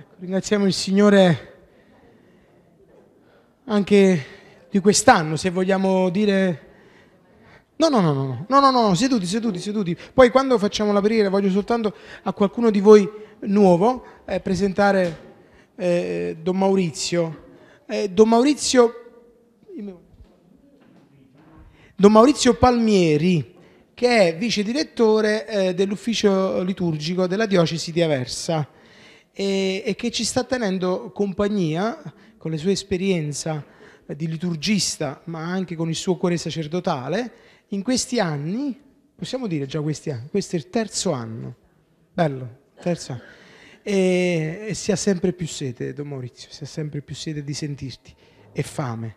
Ecco, ringraziamo il Signore anche di quest'anno, se vogliamo dire... No, no, no, no, no, no, no, seduti, seduti, seduti. Poi quando facciamo la preghiera voglio soltanto a qualcuno di voi nuovo eh, presentare eh, Don Maurizio. Eh, Don Maurizio... Don Maurizio Palmieri, che è vice direttore eh, dell'ufficio liturgico della diocesi di Aversa e, e che ci sta tenendo compagnia con la sua esperienza di liturgista, ma anche con il suo cuore sacerdotale, in questi anni, possiamo dire già questi anni, questo è il terzo anno, bello, terzo anno, e, e si ha sempre più sete, Don Maurizio, si ha sempre più sete di sentirti e fame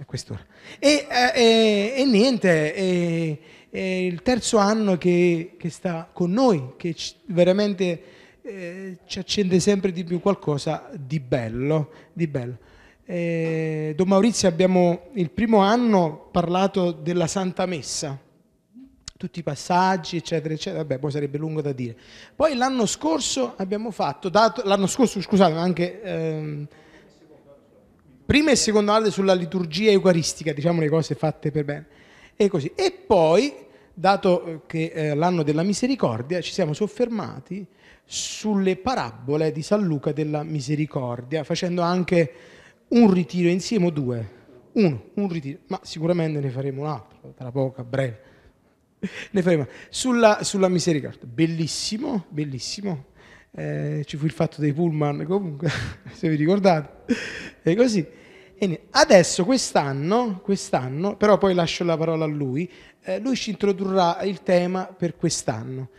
a quest'ora. E, eh, e, e niente, è, è, il terzo anno che, che sta con noi, che veramente eh, ci accende sempre di più qualcosa di bello. Di bello. Eh, Don Maurizio abbiamo il primo anno parlato della Santa Messa, tutti i passaggi, eccetera, eccetera, vabbè, poi sarebbe lungo da dire. Poi l'anno scorso abbiamo fatto, l'anno scorso scusate, anche ehm, prima e seconda parte sulla liturgia eucaristica, diciamo le cose fatte per bene, e così. E poi, dato che eh, l'anno della misericordia, ci siamo soffermati sulle parabole di San Luca della misericordia, facendo anche un ritiro insieme o due. Uno, un ritiro, ma sicuramente ne faremo un altro, tra poco, a breve. Ne faremo sulla, sulla misericordia. Bellissimo, bellissimo. Eh, ci fu il fatto dei pullman, comunque, se vi ricordate. E così. E adesso, quest'anno, quest'anno, però poi lascio la parola a lui, eh, lui ci introdurrà il tema per quest'anno.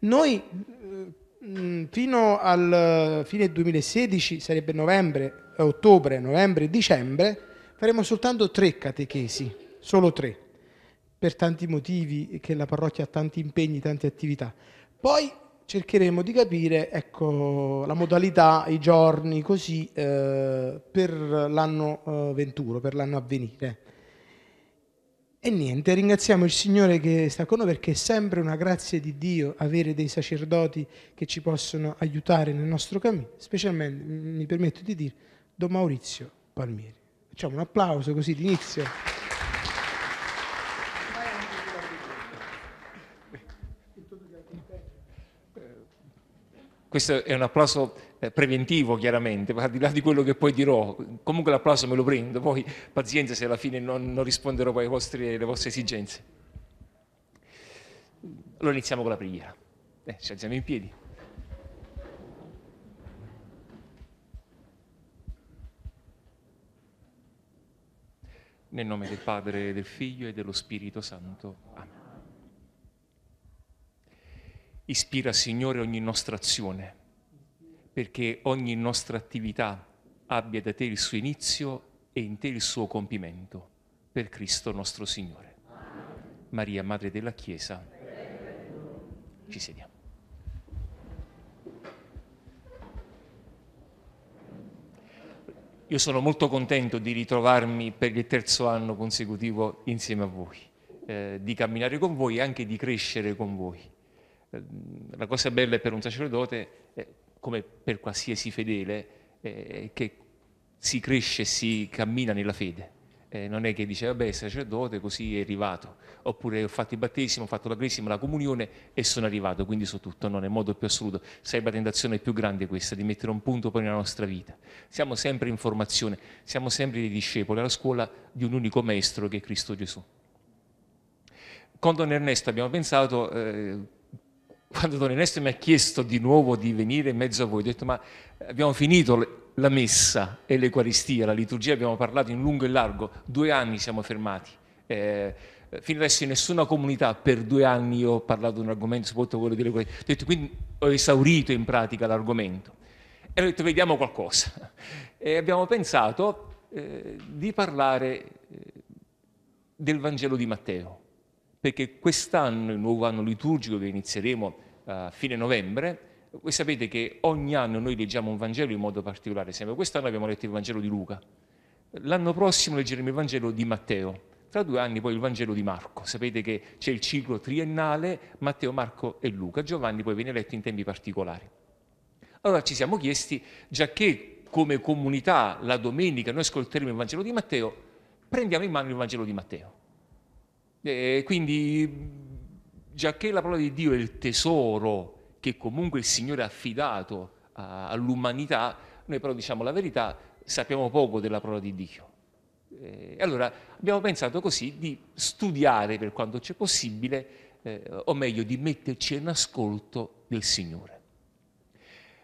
Noi eh, Mm, fino al eh, fine 2016, sarebbe novembre, eh, ottobre, novembre e dicembre, faremo soltanto tre catechesi, solo tre, per tanti motivi che la parrocchia ha tanti impegni, tante attività. Poi cercheremo di capire ecco, la modalità, i giorni, così eh, per l'anno eh, 21, per l'anno a venire. E niente, ringraziamo il Signore che sta con noi perché è sempre una grazia di Dio avere dei sacerdoti che ci possono aiutare nel nostro cammino, specialmente, mi permetto di dire, Don Maurizio Palmieri. Facciamo un applauso così di inizio. Questo è un applauso eh, preventivo chiaramente, ma al di là di quello che poi dirò, comunque l'applauso me lo prendo, poi pazienza se alla fine non, non risponderò poi vostri, alle vostre esigenze. Allora iniziamo con la preghiera. Eh, ci alziamo in piedi. Nel nome del Padre, del Figlio e dello Spirito Santo. Amen. Ispira, Signore, ogni nostra azione perché ogni nostra attività abbia da te il suo inizio e in te il suo compimento. Per Cristo nostro Signore. Maria, Madre della Chiesa, ci sediamo. Io sono molto contento di ritrovarmi per il terzo anno consecutivo insieme a voi, eh, di camminare con voi e anche di crescere con voi. Eh, la cosa bella per un sacerdote è come per qualsiasi fedele, eh, che si cresce e si cammina nella fede. Eh, non è che dice, vabbè, sacerdote, così è arrivato. Oppure ho fatto il battesimo, ho fatto la cresima, la comunione e sono arrivato, quindi so tutto. Non è modo più assoluto. Sarebbe la tentazione più grande questa, di mettere un punto poi nella nostra vita. Siamo sempre in formazione, siamo sempre dei discepoli, alla scuola di un unico maestro che è Cristo Gesù. Con Don Ernesto abbiamo pensato... Eh, quando Don Ernesto mi ha chiesto di nuovo di venire in mezzo a voi, ho detto ma abbiamo finito la messa e l'Eucaristia, la liturgia, abbiamo parlato in lungo e largo, due anni siamo fermati. Eh, fino adesso in nessuna comunità per due anni io ho parlato di un argomento, soprattutto quello dell'Eucaristia. Ho detto quindi ho esaurito in pratica l'argomento. E ho detto vediamo qualcosa. E abbiamo pensato eh, di parlare eh, del Vangelo di Matteo perché quest'anno, il nuovo anno liturgico che inizieremo a eh, fine novembre, voi sapete che ogni anno noi leggiamo un Vangelo in modo particolare, sempre quest'anno abbiamo letto il Vangelo di Luca, l'anno prossimo leggeremo il Vangelo di Matteo, tra due anni poi il Vangelo di Marco, sapete che c'è il ciclo triennale Matteo, Marco e Luca, Giovanni poi viene letto in tempi particolari. Allora ci siamo chiesti, già che come comunità la domenica noi ascolteremo il Vangelo di Matteo, prendiamo in mano il Vangelo di Matteo eh, quindi, che la parola di Dio è il tesoro che comunque il Signore ha affidato a, all'umanità, noi però diciamo la verità, sappiamo poco della parola di Dio. Eh, allora abbiamo pensato così di studiare per quanto c'è possibile, eh, o meglio di metterci in ascolto del Signore.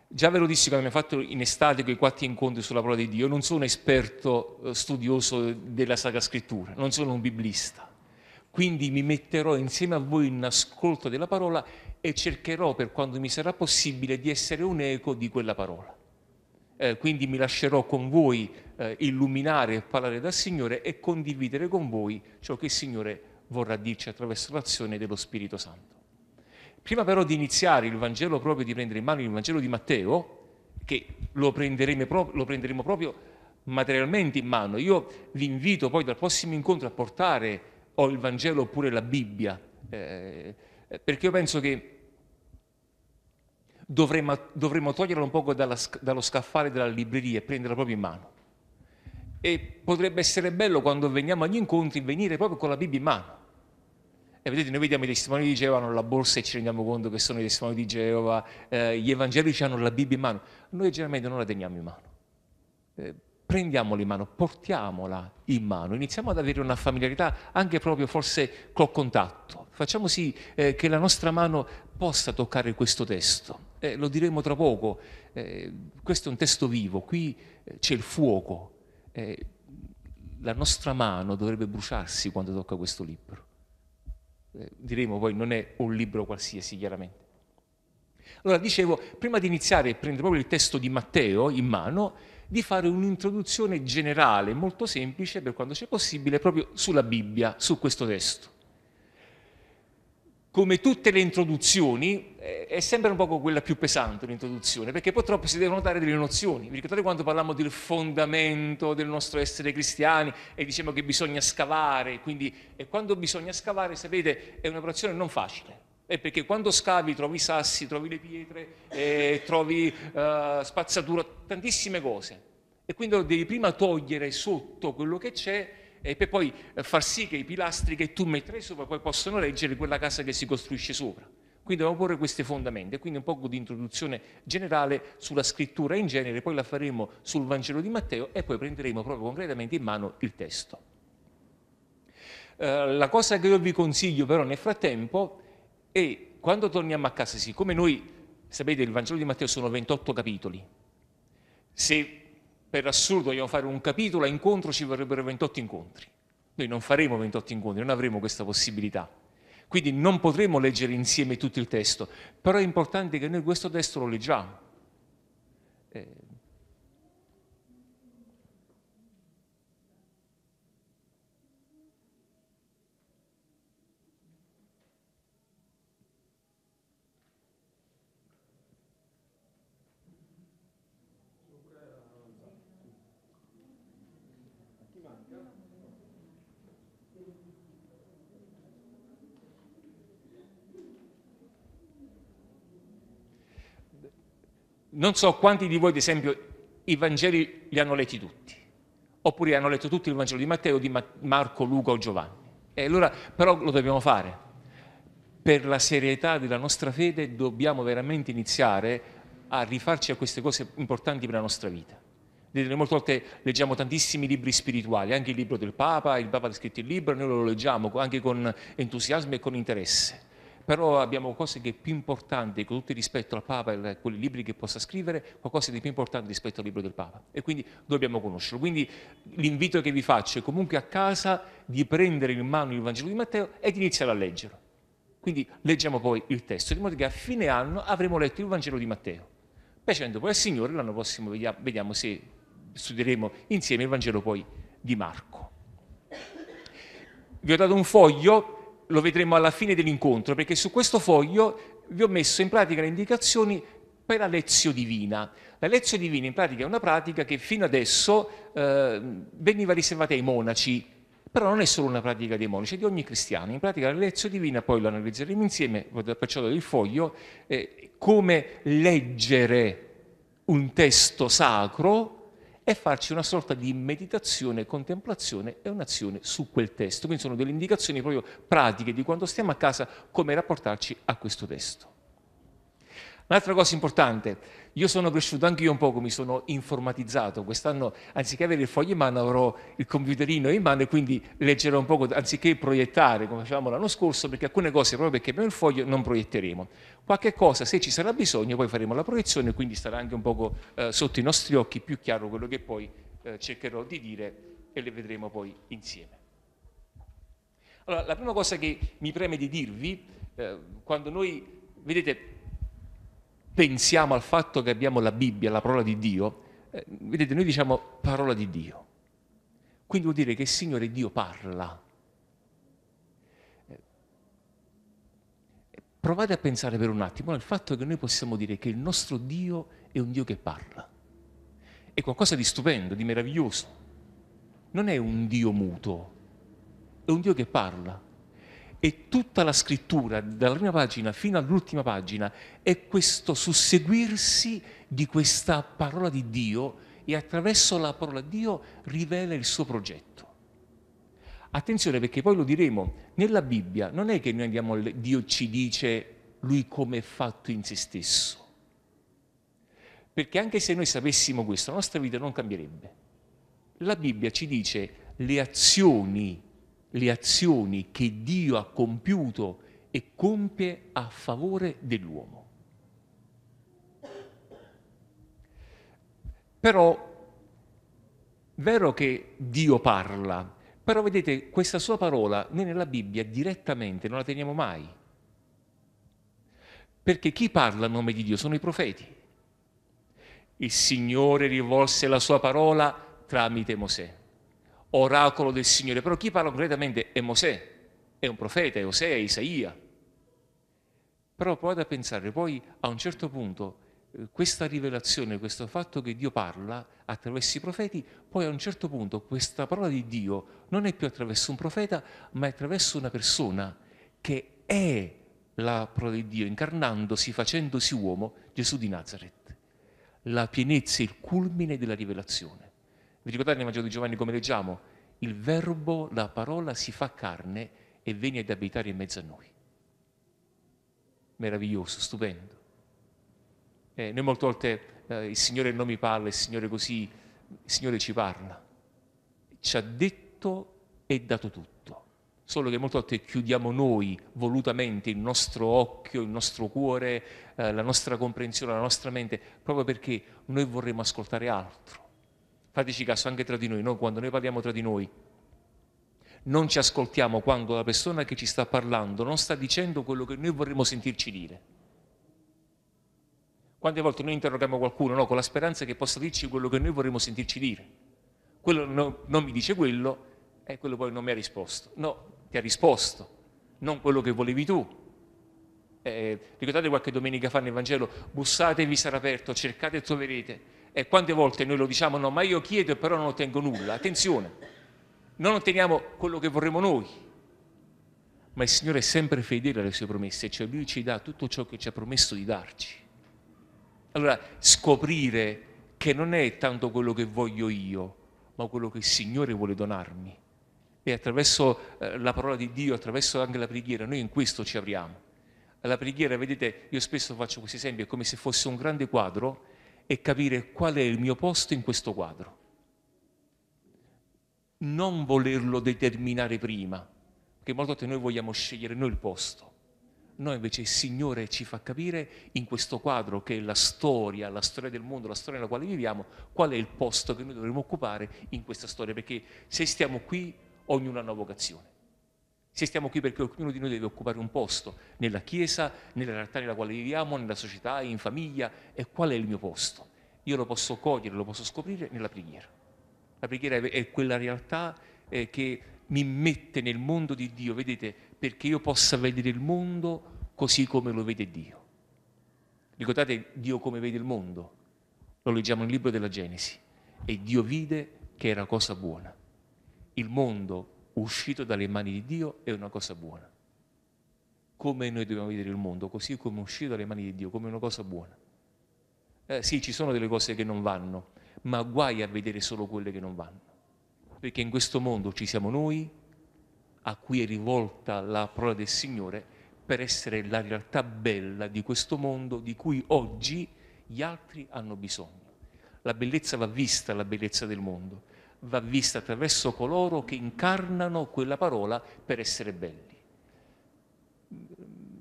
Già ve lo dissi quando abbiamo fatto in estate quei quattro incontri sulla parola di Dio, non sono un esperto eh, studioso della Sacra Scrittura, non sono un biblista quindi mi metterò insieme a voi in ascolto della parola e cercherò per quanto mi sarà possibile di essere un eco di quella parola. Eh, quindi mi lascerò con voi eh, illuminare e parlare dal Signore e condividere con voi ciò che il Signore vorrà dirci attraverso l'azione dello Spirito Santo. Prima però di iniziare il Vangelo proprio, di prendere in mano il Vangelo di Matteo, che lo prenderemo, pro- lo prenderemo proprio materialmente in mano, io vi invito poi dal prossimo incontro a portare o il Vangelo oppure la Bibbia, eh, eh, perché io penso che dovremmo, dovremmo toglierla un poco dalla, dallo scaffale della libreria e prenderla proprio in mano. E potrebbe essere bello quando veniamo agli incontri venire proprio con la Bibbia in mano. E vedete, noi vediamo i testimoni di Geova hanno la borsa e ci rendiamo conto che sono i testimoni di Geova, eh, gli evangelici hanno la Bibbia in mano. Noi generalmente non la teniamo in mano. Eh, prendiamola in mano, portiamola in mano, iniziamo ad avere una familiarità anche proprio forse col contatto, facciamo sì eh, che la nostra mano possa toccare questo testo, eh, lo diremo tra poco, eh, questo è un testo vivo, qui eh, c'è il fuoco, eh, la nostra mano dovrebbe bruciarsi quando tocca questo libro, eh, diremo poi non è un libro qualsiasi chiaramente. Allora dicevo, prima di iniziare a prendere proprio il testo di Matteo in mano, di fare un'introduzione generale, molto semplice, per quanto sia possibile, proprio sulla Bibbia, su questo testo. Come tutte le introduzioni, eh, è sempre un po' quella più pesante l'introduzione, perché purtroppo si devono dare delle nozioni. Vi ricordate quando parliamo del fondamento del nostro essere cristiani e diciamo che bisogna scavare, quindi e quando bisogna scavare, sapete, è un'operazione non facile è perché quando scavi trovi sassi, trovi le pietre, eh, trovi eh, spazzatura, tantissime cose. E quindi devi prima togliere sotto quello che c'è e eh, per poi far sì che i pilastri che tu metterai sopra poi possano reggere quella casa che si costruisce sopra. Quindi dobbiamo porre queste fondamenta, quindi un po' di introduzione generale sulla scrittura in genere, poi la faremo sul Vangelo di Matteo e poi prenderemo proprio concretamente in mano il testo. Eh, la cosa che io vi consiglio però nel frattempo e quando torniamo a casa, siccome noi, sapete, il Vangelo di Matteo sono 28 capitoli, se per assurdo vogliamo fare un capitolo a incontro ci vorrebbero 28 incontri. Noi non faremo 28 incontri, non avremo questa possibilità. Quindi non potremo leggere insieme tutto il testo, però è importante che noi questo testo lo leggiamo. Eh, Non so quanti di voi, ad esempio, i Vangeli li hanno letti tutti, oppure hanno letto tutti il Vangelo di Matteo, di Marco, Luca o Giovanni. E allora, però lo dobbiamo fare. Per la serietà della nostra fede dobbiamo veramente iniziare a rifarci a queste cose importanti per la nostra vita. Vedete, molte volte leggiamo tantissimi libri spirituali, anche il libro del Papa, il Papa ha scritto il libro, noi lo leggiamo anche con entusiasmo e con interesse però abbiamo cose che è più importanti, con tutto il rispetto al Papa e a quei libri che possa scrivere, qualcosa di più importante rispetto al libro del Papa e quindi dobbiamo conoscerlo. Quindi l'invito che vi faccio è comunque a casa di prendere in mano il Vangelo di Matteo e di iniziare a leggerlo. Quindi leggiamo poi il testo, di modo che a fine anno avremo letto il Vangelo di Matteo. Piacendo poi al Signore, l'anno prossimo vediamo se studieremo insieme il Vangelo poi di Marco. Vi ho dato un foglio lo vedremo alla fine dell'incontro, perché su questo foglio vi ho messo in pratica le indicazioni per la lezione divina. La lezione divina in pratica è una pratica che fino adesso eh, veniva riservata ai monaci, però non è solo una pratica dei monaci, è di ogni cristiano. In pratica la lezione divina, poi lo analizzeremo insieme, perciò do il foglio, eh, come leggere un testo sacro e farci una sorta di meditazione, contemplazione e un'azione su quel testo. Quindi sono delle indicazioni proprio pratiche di quando stiamo a casa come rapportarci a questo testo. Un'altra cosa importante, io sono cresciuto anche io un poco, mi sono informatizzato. Quest'anno, anziché avere il foglio in mano, avrò il computerino in mano e quindi leggerò un poco, anziché proiettare come facevamo l'anno scorso, perché alcune cose, proprio perché abbiamo il foglio, non proietteremo. Qualche cosa, se ci sarà bisogno, poi faremo la proiezione, quindi sarà anche un poco eh, sotto i nostri occhi più chiaro quello che poi eh, cercherò di dire e le vedremo poi insieme. Allora, la prima cosa che mi preme di dirvi, eh, quando noi, vedete, pensiamo al fatto che abbiamo la Bibbia, la parola di Dio, eh, vedete, noi diciamo parola di Dio. Quindi vuol dire che il Signore Dio parla. Eh, provate a pensare per un attimo al fatto che noi possiamo dire che il nostro Dio è un Dio che parla. È qualcosa di stupendo, di meraviglioso. Non è un Dio muto, è un Dio che parla e tutta la scrittura, dalla prima pagina fino all'ultima pagina, è questo susseguirsi di questa parola di Dio e attraverso la parola di Dio rivela il suo progetto. Attenzione perché poi lo diremo, nella Bibbia non è che noi andiamo, a Dio ci dice lui come è fatto in se stesso. Perché anche se noi sapessimo questo, la nostra vita non cambierebbe. La Bibbia ci dice le azioni le azioni che Dio ha compiuto e compie a favore dell'uomo. Però, vero che Dio parla, però vedete, questa sua parola noi nella Bibbia direttamente non la teniamo mai. Perché chi parla a nome di Dio sono i profeti. Il Signore rivolse la sua parola tramite Mosè oracolo del Signore, però chi parla concretamente è Mosè, è un profeta, è Osea, è Isaia. Però provate a pensare, poi a un certo punto eh, questa rivelazione, questo fatto che Dio parla attraverso i profeti, poi a un certo punto questa parola di Dio non è più attraverso un profeta, ma è attraverso una persona che è la parola di Dio, incarnandosi, facendosi uomo, Gesù di Nazareth. La pienezza, il culmine della rivelazione. Vi ricordate nel Vangelo di Giovanni come leggiamo? Il verbo, la parola si fa carne e viene ad abitare in mezzo a noi. Meraviglioso, stupendo. Eh, noi molte volte eh, il Signore non mi parla, il Signore così, il Signore ci parla. Ci ha detto e dato tutto. Solo che molte volte chiudiamo noi volutamente il nostro occhio, il nostro cuore, eh, la nostra comprensione, la nostra mente, proprio perché noi vorremmo ascoltare altro Fateci caso anche tra di noi, noi quando noi parliamo tra di noi, non ci ascoltiamo quando la persona che ci sta parlando non sta dicendo quello che noi vorremmo sentirci dire. Quante volte noi interroghiamo qualcuno no, con la speranza che possa dirci quello che noi vorremmo sentirci dire? Quello no, non mi dice quello e quello poi non mi ha risposto. No, ti ha risposto, non quello che volevi tu. Eh, ricordate qualche domenica fa nel Vangelo, bussatevi sarà aperto, cercate e troverete e quante volte noi lo diciamo, no, ma io chiedo e però non ottengo nulla. Attenzione, non otteniamo quello che vorremmo noi, ma il Signore è sempre fedele alle sue promesse, cioè Lui ci dà tutto ciò che ci ha promesso di darci. Allora, scoprire che non è tanto quello che voglio io, ma quello che il Signore vuole donarmi. E attraverso eh, la parola di Dio, attraverso anche la preghiera, noi in questo ci apriamo. Alla preghiera, vedete, io spesso faccio questi esempi, è come se fosse un grande quadro e capire qual è il mio posto in questo quadro. Non volerlo determinare prima, perché molte volte noi vogliamo scegliere noi il posto. Noi invece il Signore ci fa capire in questo quadro che è la storia, la storia del mondo, la storia nella quale viviamo, qual è il posto che noi dovremmo occupare in questa storia, perché se stiamo qui ognuno ha una vocazione. Se stiamo qui perché ognuno di noi deve occupare un posto nella Chiesa, nella realtà nella quale viviamo, nella società, in famiglia, e qual è il mio posto? Io lo posso cogliere, lo posso scoprire nella preghiera. La preghiera è quella realtà eh, che mi mette nel mondo di Dio, vedete, perché io possa vedere il mondo così come lo vede Dio. Ricordate Dio come vede il mondo? Lo leggiamo nel libro della Genesi. E Dio vide che era cosa buona. Il mondo uscito dalle mani di Dio è una cosa buona. Come noi dobbiamo vedere il mondo, così come uscito dalle mani di Dio, come una cosa buona. Eh, sì, ci sono delle cose che non vanno, ma guai a vedere solo quelle che non vanno. Perché in questo mondo ci siamo noi, a cui è rivolta la parola del Signore, per essere la realtà bella di questo mondo di cui oggi gli altri hanno bisogno. La bellezza va vista, la bellezza del mondo va vista attraverso coloro che incarnano quella parola per essere belli.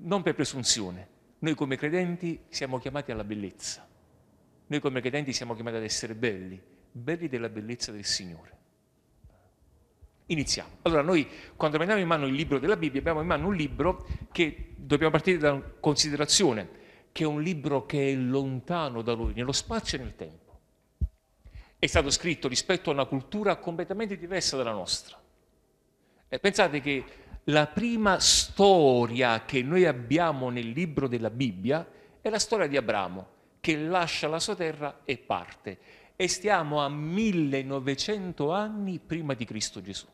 Non per presunzione. Noi come credenti siamo chiamati alla bellezza. Noi come credenti siamo chiamati ad essere belli, belli della bellezza del Signore. Iniziamo. Allora noi quando prendiamo in mano il libro della Bibbia abbiamo in mano un libro che dobbiamo partire da una considerazione, che è un libro che è lontano da noi, nello spazio e nel tempo è stato scritto rispetto a una cultura completamente diversa dalla nostra. E eh, pensate che la prima storia che noi abbiamo nel libro della Bibbia è la storia di Abramo, che lascia la sua terra e parte. E stiamo a 1900 anni prima di Cristo Gesù.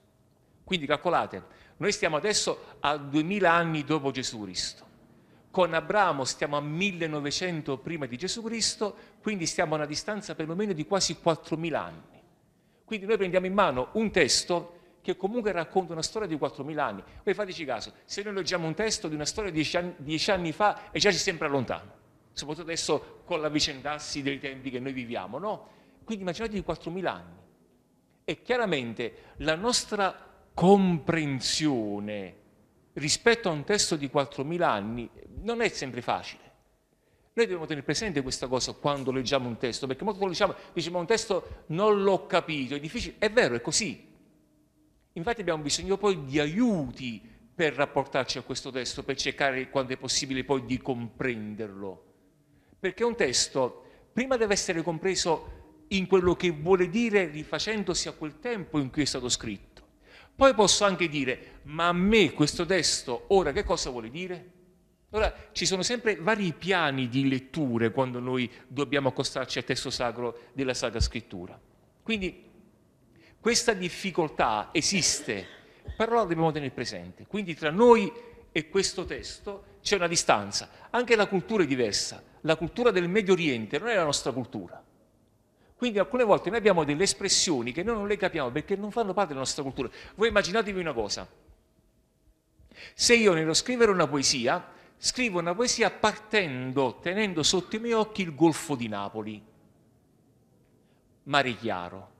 Quindi calcolate, noi stiamo adesso a 2000 anni dopo Gesù Cristo con Abramo stiamo a 1900 prima di Gesù Cristo, quindi stiamo a una distanza perlomeno di quasi 4000 anni. Quindi noi prendiamo in mano un testo che comunque racconta una storia di 4.000 anni. Voi fateci caso, se noi leggiamo un testo di una storia di 10 anni, anni, fa è già ci sembra lontano, soprattutto adesso con l'avvicendarsi dei tempi che noi viviamo, no? Quindi immaginate di 4.000 anni. E chiaramente la nostra comprensione rispetto a un testo di 4.000 anni non è sempre facile. Noi dobbiamo tenere presente questa cosa quando leggiamo un testo, perché molto lo diciamo, diciamo un testo non l'ho capito, è difficile, è vero, è così. Infatti abbiamo bisogno poi di aiuti per rapportarci a questo testo, per cercare quanto è possibile poi di comprenderlo. Perché un testo prima deve essere compreso in quello che vuole dire rifacendosi a quel tempo in cui è stato scritto poi posso anche dire, ma a me questo testo ora che cosa vuole dire? Allora ci sono sempre vari piani di letture quando noi dobbiamo accostarci al testo sacro della Sacra Scrittura. Quindi questa difficoltà esiste, però la dobbiamo tenere presente. Quindi tra noi e questo testo c'è una distanza. Anche la cultura è diversa. La cultura del Medio Oriente non è la nostra cultura. Quindi alcune volte noi abbiamo delle espressioni che noi non le capiamo perché non fanno parte della nostra cultura. Voi immaginatevi una cosa. Se io nello scrivere una poesia, scrivo una poesia partendo, tenendo sotto i miei occhi il Golfo di Napoli, mare chiaro,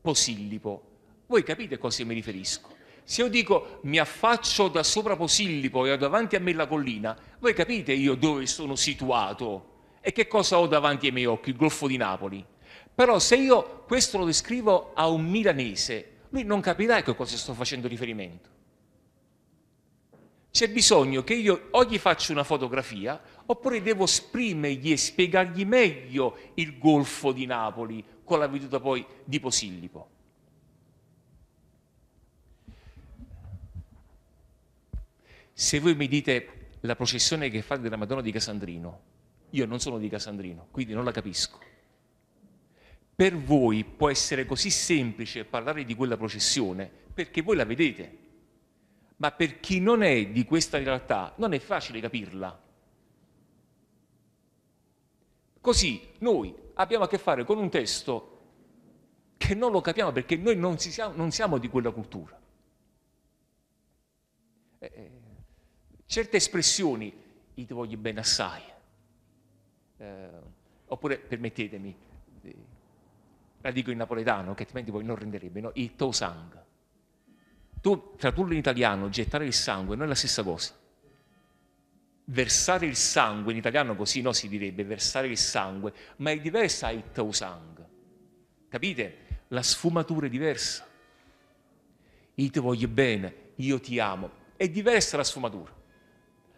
Posillipo. Voi capite a cosa mi riferisco? Se io dico mi affaccio da sopra Posillipo e ho davanti a me la collina, voi capite io dove sono situato e che cosa ho davanti ai miei occhi, il Golfo di Napoli. Però se io questo lo descrivo a un milanese, lui non capirà che cosa sto facendo riferimento. C'è bisogno che io o gli faccia una fotografia, oppure devo esprimergli e spiegargli meglio il golfo di Napoli, con la veduta poi di Posillipo. Se voi mi dite la processione che fate della Madonna di Casandrino, io non sono di Casandrino, quindi non la capisco per voi può essere così semplice parlare di quella processione perché voi la vedete, ma per chi non è di questa realtà non è facile capirla. Così noi abbiamo a che fare con un testo che non lo capiamo perché noi non siamo, non siamo di quella cultura. Eh, eh, certe espressioni, io ti voglio bene assai, eh, oppure permettetemi, la dico in napoletano che altrimenti poi non renderebbe, no? il sangue. Tu, tradurlo in italiano, gettare il sangue, non è la stessa cosa. Versare il sangue, in italiano così no, si direbbe, versare il sangue, ma è diversa il tuo sangue. Capite? La sfumatura è diversa. Io ti voglio bene, io ti amo, è diversa la sfumatura.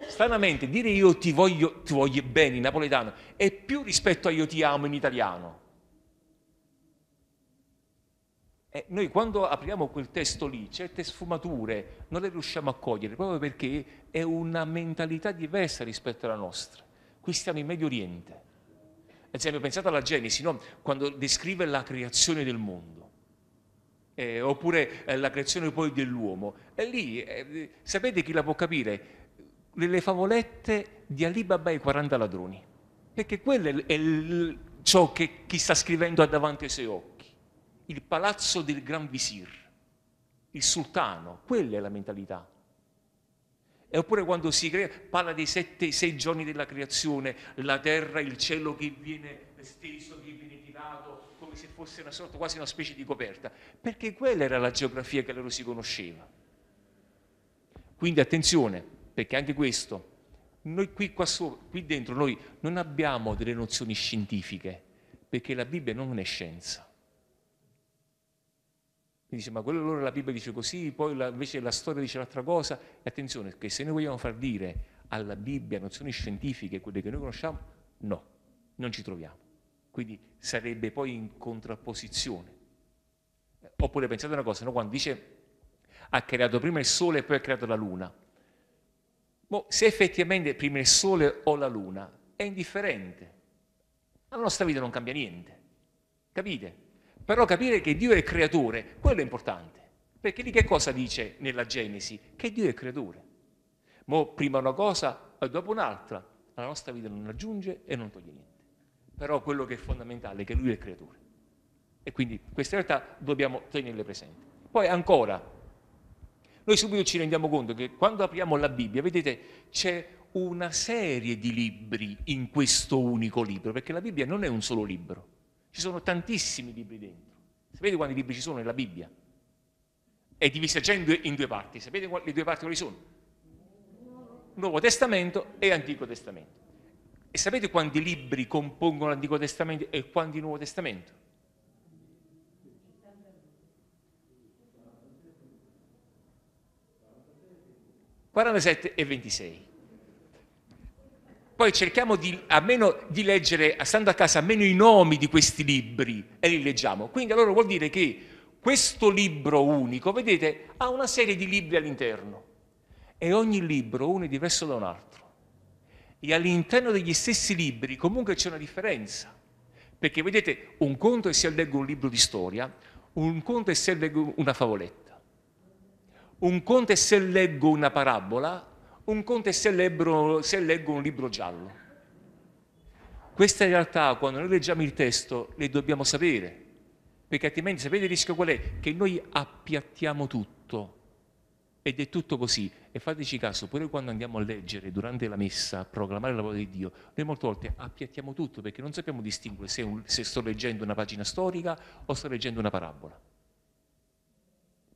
Stranamente, dire io ti voglio, ti voglio bene in napoletano è più rispetto a io ti amo in italiano E eh, noi quando apriamo quel testo lì, certe sfumature non le riusciamo a cogliere proprio perché è una mentalità diversa rispetto alla nostra. Qui stiamo in Medio Oriente. Ad esempio, pensate alla Genesi, no? quando descrive la creazione del mondo, eh, oppure eh, la creazione poi dell'uomo. E lì, eh, sapete chi la può capire? Le, favolette di Alibaba e i 40 ladroni, perché quello è, l- è l- ciò che chi sta scrivendo ha davanti ai suoi occhi il palazzo del Gran Visir, il sultano, quella è la mentalità. E oppure quando si crea, parla dei sette, sei giorni della creazione, la terra, il cielo che viene steso, che viene tirato, come se fosse una sorta, quasi una specie di coperta, perché quella era la geografia che loro si conosceva. Quindi attenzione, perché anche questo, noi qui, qua sopra, qui dentro noi non abbiamo delle nozioni scientifiche, perché la Bibbia non è scienza dice, ma quello allora la Bibbia dice così, poi la, invece la storia dice un'altra cosa. E attenzione, che se noi vogliamo far dire alla Bibbia nozioni scientifiche, quelle che noi conosciamo, no, non ci troviamo. Quindi sarebbe poi in contrapposizione. Oppure pensate una cosa, no? quando dice ha creato prima il Sole e poi ha creato la Luna. Boh, se effettivamente prima il Sole o la Luna è indifferente, la nostra vita non cambia niente. Capite? Però capire che Dio è creatore, quello è importante. Perché lì che cosa dice nella Genesi? Che Dio è creatore. Mo prima una cosa, dopo un'altra. La nostra vita non aggiunge e non toglie niente. Però quello che è fondamentale è che Lui è creatore. E quindi queste realtà dobbiamo tenerle presenti. Poi ancora, noi subito ci rendiamo conto che quando apriamo la Bibbia, vedete, c'è una serie di libri in questo unico libro, perché la Bibbia non è un solo libro ci sono tantissimi libri dentro. Sapete quanti libri ci sono nella Bibbia? È divisa già in due, in due parti. Sapete quali, le due parti quali sono? Nuovo Testamento e Antico Testamento. E sapete quanti libri compongono l'Antico Testamento e quanti il Nuovo Testamento? Quarantasette e 26 poi cerchiamo di, di leggere, stando a casa, almeno i nomi di questi libri e li leggiamo. Quindi allora vuol dire che questo libro unico, vedete, ha una serie di libri all'interno e ogni libro uno è diverso da un altro. E all'interno degli stessi libri comunque c'è una differenza. Perché vedete, un conto è se leggo un libro di storia, un conto è se leggo una favoletta, un conto è se leggo una parabola un conto è se, lebbro, se leggo un libro giallo. Questa realtà, quando noi leggiamo il testo, le dobbiamo sapere, perché altrimenti sapete il rischio qual è? Che noi appiattiamo tutto. Ed è tutto così. E fateci caso, pure quando andiamo a leggere durante la messa, a proclamare la parola di Dio, noi molte volte appiattiamo tutto perché non sappiamo distinguere se, un, se sto leggendo una pagina storica o sto leggendo una parabola.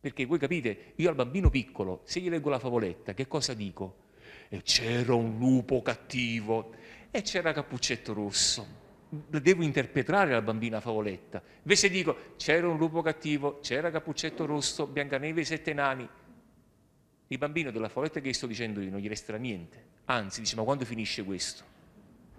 Perché voi capite, io al bambino piccolo, se gli leggo la favoletta, che cosa dico? E c'era un lupo cattivo e c'era Cappuccetto Rosso. Devo interpretare al bambino la favoletta. Invece dico, c'era un lupo cattivo, c'era Cappuccetto Rosso, Biancaneve e Sette Nani. Il bambino della favoletta che gli sto dicendo io non gli resterà niente. Anzi, dice, ma quando finisce questo?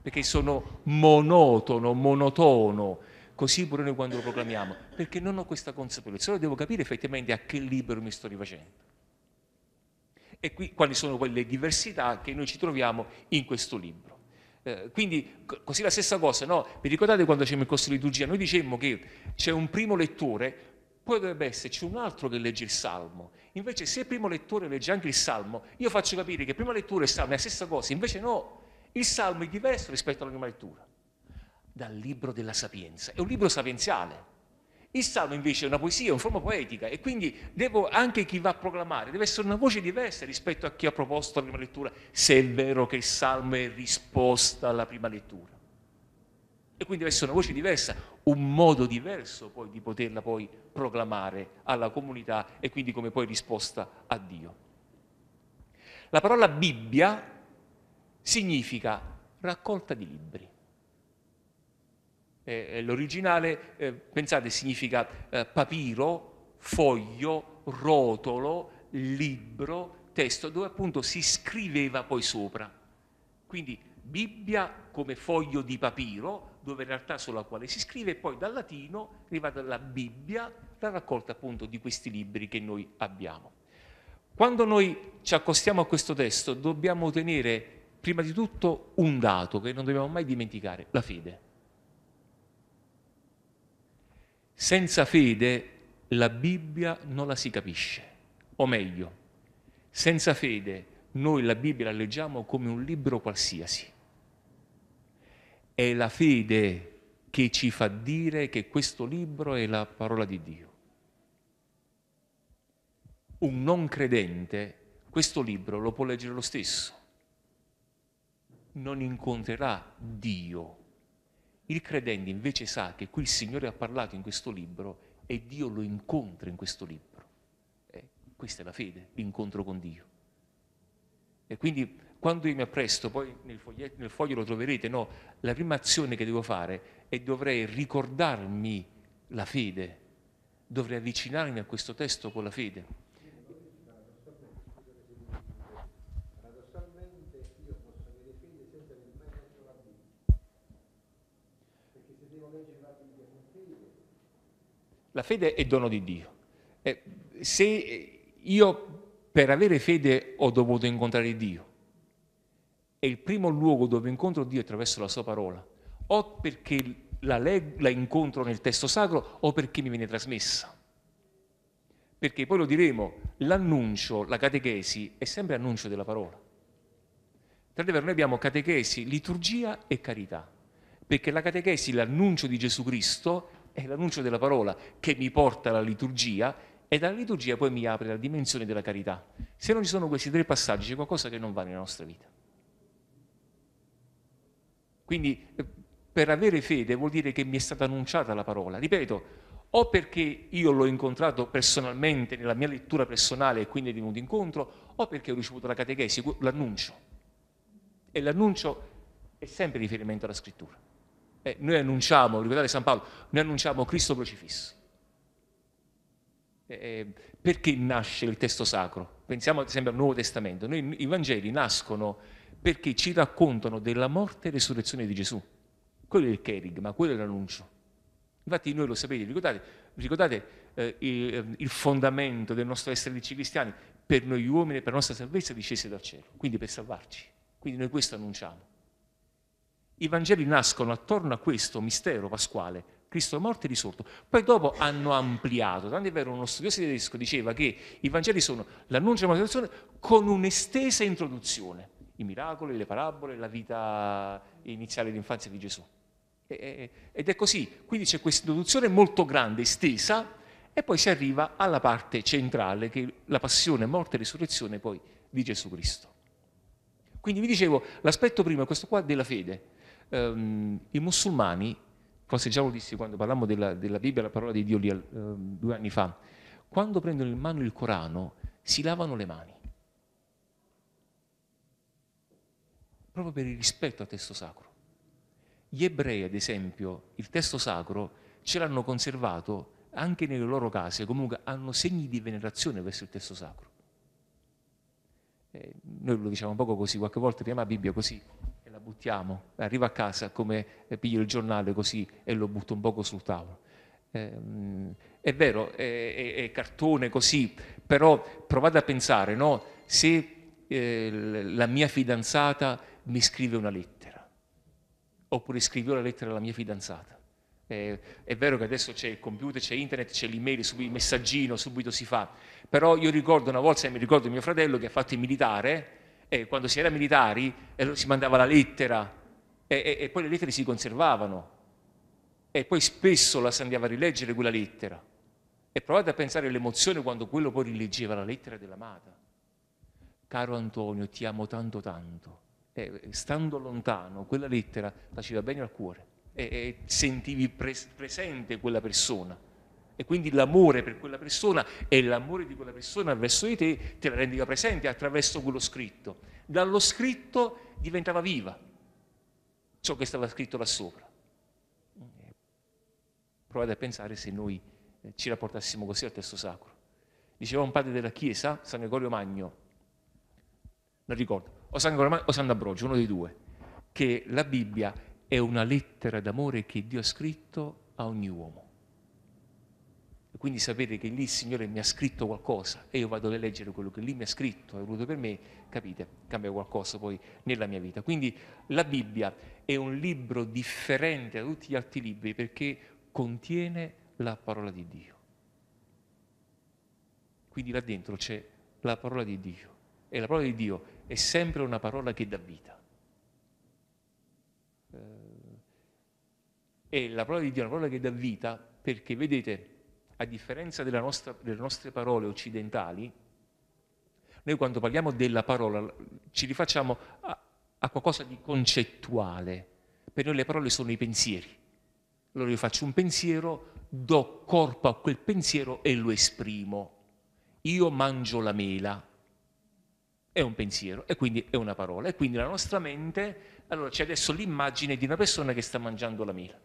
Perché sono monotono, monotono, così pure noi quando lo proclamiamo, perché non ho questa consapevolezza, allora devo capire effettivamente a che libero mi sto rifacendo. E qui quali sono quelle diversità che noi ci troviamo in questo libro. Eh, quindi così la stessa cosa, no? Vi ricordate quando c'è il corso di liturgia? Noi dicemmo che c'è un primo lettore, poi dovrebbe esserci un altro che legge il Salmo. Invece se il primo lettore legge anche il Salmo, io faccio capire che prima lettura e Salmo è la stessa cosa, invece no, il Salmo è diverso rispetto alla prima lettura dal libro della sapienza. È un libro sapienziale. Il Salmo invece è una poesia, è una forma poetica e quindi devo, anche chi va a proclamare deve essere una voce diversa rispetto a chi ha proposto la prima lettura, se è vero che il Salmo è risposta alla prima lettura. E quindi deve essere una voce diversa, un modo diverso poi di poterla poi proclamare alla comunità e quindi come poi risposta a Dio. La parola Bibbia significa raccolta di libri. Eh, eh, l'originale, eh, pensate, significa eh, papiro, foglio, rotolo, libro, testo, dove appunto si scriveva poi sopra. Quindi Bibbia come foglio di papiro, dove in realtà sulla quale si scrive, e poi dal latino arriva dalla Bibbia, la raccolta appunto di questi libri che noi abbiamo. Quando noi ci accostiamo a questo testo dobbiamo tenere prima di tutto un dato che non dobbiamo mai dimenticare, la fede. Senza fede la Bibbia non la si capisce, o meglio, senza fede noi la Bibbia la leggiamo come un libro qualsiasi. È la fede che ci fa dire che questo libro è la parola di Dio. Un non credente questo libro lo può leggere lo stesso. Non incontrerà Dio il credente invece sa che qui il Signore ha parlato in questo libro e Dio lo incontra in questo libro. Eh, questa è la fede, l'incontro con Dio. E quindi quando io mi appresto, poi nel, nel foglio lo troverete, no, la prima azione che devo fare è dovrei ricordarmi la fede, dovrei avvicinarmi a questo testo con la fede. La fede è dono di Dio. Eh, se io per avere fede ho dovuto incontrare Dio, è il primo luogo dove incontro Dio attraverso la sua parola, o perché la, leg- la incontro nel testo sacro o perché mi viene trasmessa. Perché poi lo diremo, l'annuncio, la catechesi è sempre annuncio della parola. Tra l'altro loro noi abbiamo catechesi, liturgia e carità, perché la catechesi, l'annuncio di Gesù Cristo, è l'annuncio della parola che mi porta alla liturgia e dalla liturgia poi mi apre la dimensione della carità. Se non ci sono questi tre passaggi c'è qualcosa che non va nella nostra vita. Quindi eh, per avere fede vuol dire che mi è stata annunciata la parola. Ripeto, o perché io l'ho incontrato personalmente nella mia lettura personale e quindi è venuto incontro, o perché ho ricevuto la catechesi, l'annuncio. E l'annuncio è sempre riferimento alla scrittura. E eh, noi annunciamo, ricordate San Paolo, noi annunciamo Cristo crocifisso. E eh, eh, perché nasce il testo sacro? Pensiamo ad esempio al Nuovo Testamento. Noi, I Vangeli nascono perché ci raccontano della morte e resurrezione di Gesù. Quello è il kerigma, quello è l'annuncio. Infatti noi lo sapete, ricordate, ricordate eh, il, il, fondamento del nostro essere di cristiani? Per noi uomini, per la nostra salvezza discese dal cielo, quindi per salvarci. Quindi noi questo annunciamo. I Vangeli nascono attorno a questo mistero pasquale, Cristo è morto e risorto. Poi dopo hanno ampliato, tanto è vero uno studioso tedesco diceva che i Vangeli sono l'annuncio della motivazione con un'estesa introduzione, i miracoli, le parabole, la vita iniziale dell'infanzia di Gesù. ed è così, quindi c'è questa introduzione molto grande, estesa, e poi si arriva alla parte centrale che è la passione, morte e risurrezione poi di Gesù Cristo. Quindi vi dicevo, l'aspetto prima è questo qua della fede ehm, i musulmani, forse già lo dissi quando parlammo della, della Bibbia, la parola di Dio lì, eh, due anni fa, quando prendono in mano il Corano si lavano le mani. Proprio per il rispetto al testo sacro. Gli ebrei, ad esempio, il testo sacro ce l'hanno conservato anche nelle loro case, comunque hanno segni di venerazione verso il testo sacro. Eh, noi lo diciamo un poco così, qualche volta chiama Bibbia così, la buttiamo, arrivo a casa come eh, piglio il giornale così e lo butto un poco sul tavolo. Eh, è vero, è, è, cartone così, però provate a pensare, no? se eh, la mia fidanzata mi scrive una lettera, oppure scrivo la lettera alla mia fidanzata. Eh, è vero che adesso c'è il computer, c'è internet, c'è l'email, subito, il messaggino subito si fa, però io ricordo una volta, mi ricordo mio fratello che ha fatto il militare, e quando si era militari eh, si mandava la lettera e, e, e poi le lettere si conservavano e poi spesso la si andava a rileggere quella lettera e provate a pensare all'emozione quando quello poi rileggeva la lettera dell'amata. Caro Antonio, ti amo tanto tanto. E, stando lontano, quella lettera faceva bene al cuore e, e sentivi pres- presente quella persona. E quindi l'amore per quella persona e l'amore di quella persona verso di te te la rendeva presente attraverso quello scritto. Dallo scritto diventava viva ciò che stava scritto là sopra. Provate a pensare se noi eh, ci rapportassimo così al testo sacro. Diceva un padre della Chiesa, San Gregorio Magno, non ricordo, o San Gregorio Magno o San Ambrogio, uno dei due, che la Bibbia è una lettera d'amore che Dio ha scritto a ogni uomo. Quindi sapete che lì il Signore mi ha scritto qualcosa e io vado a leggere quello che lì mi ha scritto, è voluto per me, capite, cambia qualcosa poi nella mia vita. Quindi la Bibbia è un libro differente da tutti gli altri libri perché contiene la parola di Dio. Quindi là dentro c'è la parola di Dio e la parola di Dio è sempre una parola che dà vita. Eh, e la parola di Dio è una parola che dà vita perché, vedete, a differenza nostra, delle nostre parole occidentali, noi quando parliamo della parola ci rifacciamo a, a qualcosa di concettuale. Per noi le parole sono i pensieri. Allora io faccio un pensiero, do corpo a quel pensiero e lo esprimo. Io mangio la mela. È un pensiero e quindi è una parola. E quindi la nostra mente, allora c'è adesso l'immagine di una persona che sta mangiando la mela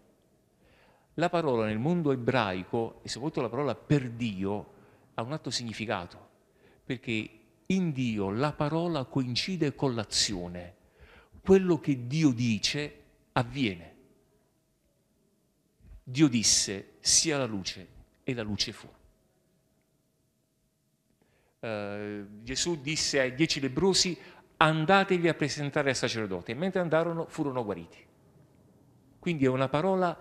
la parola nel mondo ebraico e soprattutto la parola per Dio ha un altro significato, perché in Dio la parola coincide con l'azione, quello che Dio dice avviene. Dio disse sia la luce e la luce fu. Eh, Gesù disse ai dieci lebrosi andatevi a presentare al sacerdote e mentre andarono furono guariti. Quindi è una parola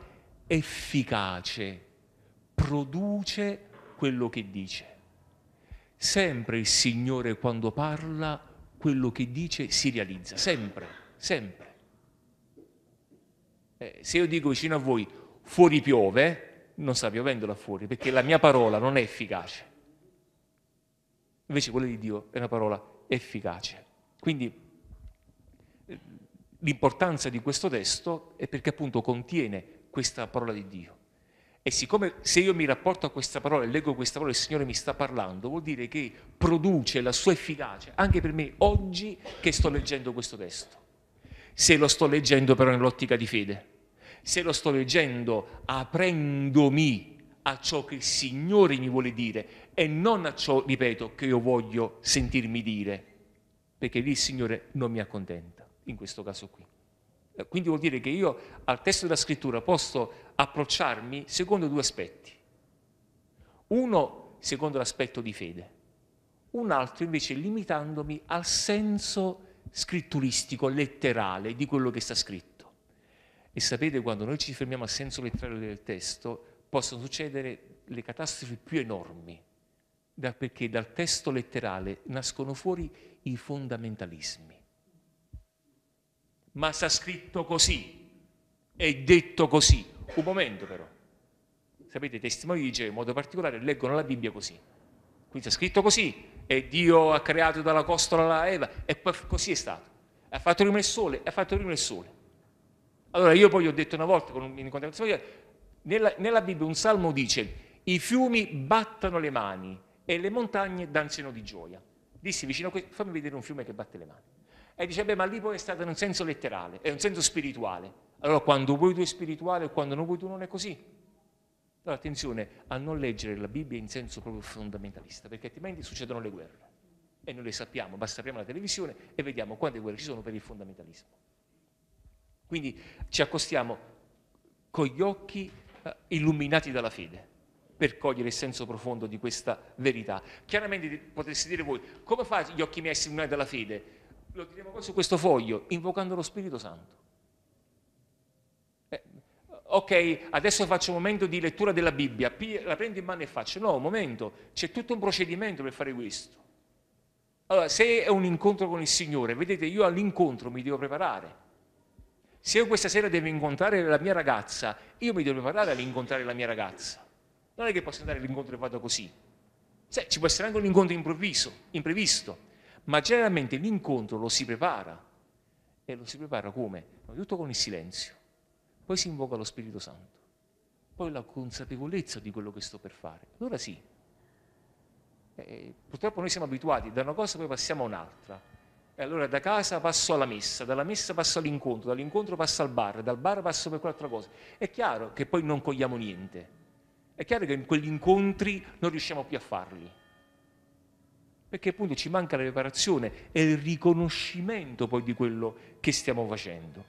efficace, produce quello che dice. Sempre il Signore quando parla, quello che dice si realizza, sempre, sempre. Eh, se io dico vicino a voi fuori piove, non sta piovendo là fuori, perché la mia parola non è efficace. Invece quella di Dio è una parola efficace. Quindi eh, l'importanza di questo testo è perché appunto contiene questa parola di Dio. E siccome se io mi rapporto a questa parola e leggo questa parola, il Signore mi sta parlando, vuol dire che produce la sua efficacia anche per me oggi che sto leggendo questo testo. Se lo sto leggendo però nell'ottica di fede, se lo sto leggendo aprendomi a ciò che il Signore mi vuole dire e non a ciò, ripeto, che io voglio sentirmi dire, perché lì il Signore non mi accontenta, in questo caso qui. Eh, quindi vuol dire che io al testo della scrittura posso approcciarmi secondo due aspetti. Uno secondo l'aspetto di fede, un altro invece limitandomi al senso scritturistico, letterale di quello che sta scritto. E sapete, quando noi ci fermiamo al senso letterale del testo, possono succedere le catastrofi più enormi, perché dal testo letterale nascono fuori i fondamentalismi ma sta scritto così, è detto così. Un momento però, sapete, i testimoni di Geo in modo particolare leggono la Bibbia così, quindi sta scritto così, e Dio ha creato dalla costola la Eva, e poi così è stato. Ha fatto rimere il sole, ha fatto rimere il sole. Allora io poi ho detto una volta, con un, in contemplazione, nella, nella Bibbia un salmo dice, i fiumi battono le mani e le montagne danzano di gioia. Dissi vicino a questo, fammi vedere un fiume che batte le mani. E dice, beh, ma lì poi è stato in un senso letterale, è un senso spirituale. Allora quando vuoi tu è spirituale quando non vuoi tu non è così. Allora attenzione a non leggere la Bibbia in senso proprio fondamentalista, perché altrimenti succedono le guerre. E noi le sappiamo, basta aprire la televisione e vediamo quante guerre ci sono per il fondamentalismo. Quindi ci accostiamo con gli occhi eh, illuminati dalla fede per cogliere il senso profondo di questa verità. Chiaramente potreste dire voi, come fa gli occhi miei a illuminati dalla fede? lo diremo poi su questo foglio, invocando lo Spirito Santo. Eh, ok, adesso faccio un momento di lettura della Bibbia, la prendo in mano e faccio. No, un momento, c'è tutto un procedimento per fare questo. Allora, se è un incontro con il Signore, vedete, io all'incontro mi devo preparare. Se io questa sera devo incontrare la mia ragazza, io mi devo preparare all'incontrare la mia ragazza. Non è che posso andare all'incontro e vado così. Cioè, ci può essere anche un incontro improvviso, imprevisto ma generalmente l'incontro lo si prepara. E lo si prepara come? Tutto con il silenzio, poi si invoca lo Spirito Santo, poi la consapevolezza di quello che sto per fare. Allora sì. E eh, eh, purtroppo noi siamo abituati, da una cosa poi passiamo a un'altra. E allora da casa passo alla messa, dalla messa passo all'incontro, dall'incontro passo al bar, dal bar passo per quell'altra cosa. È chiaro che poi non cogliamo niente. È chiaro che in quegli incontri non riusciamo più a farli perché appunto ci manca la preparazione e il riconoscimento poi di quello che stiamo facendo.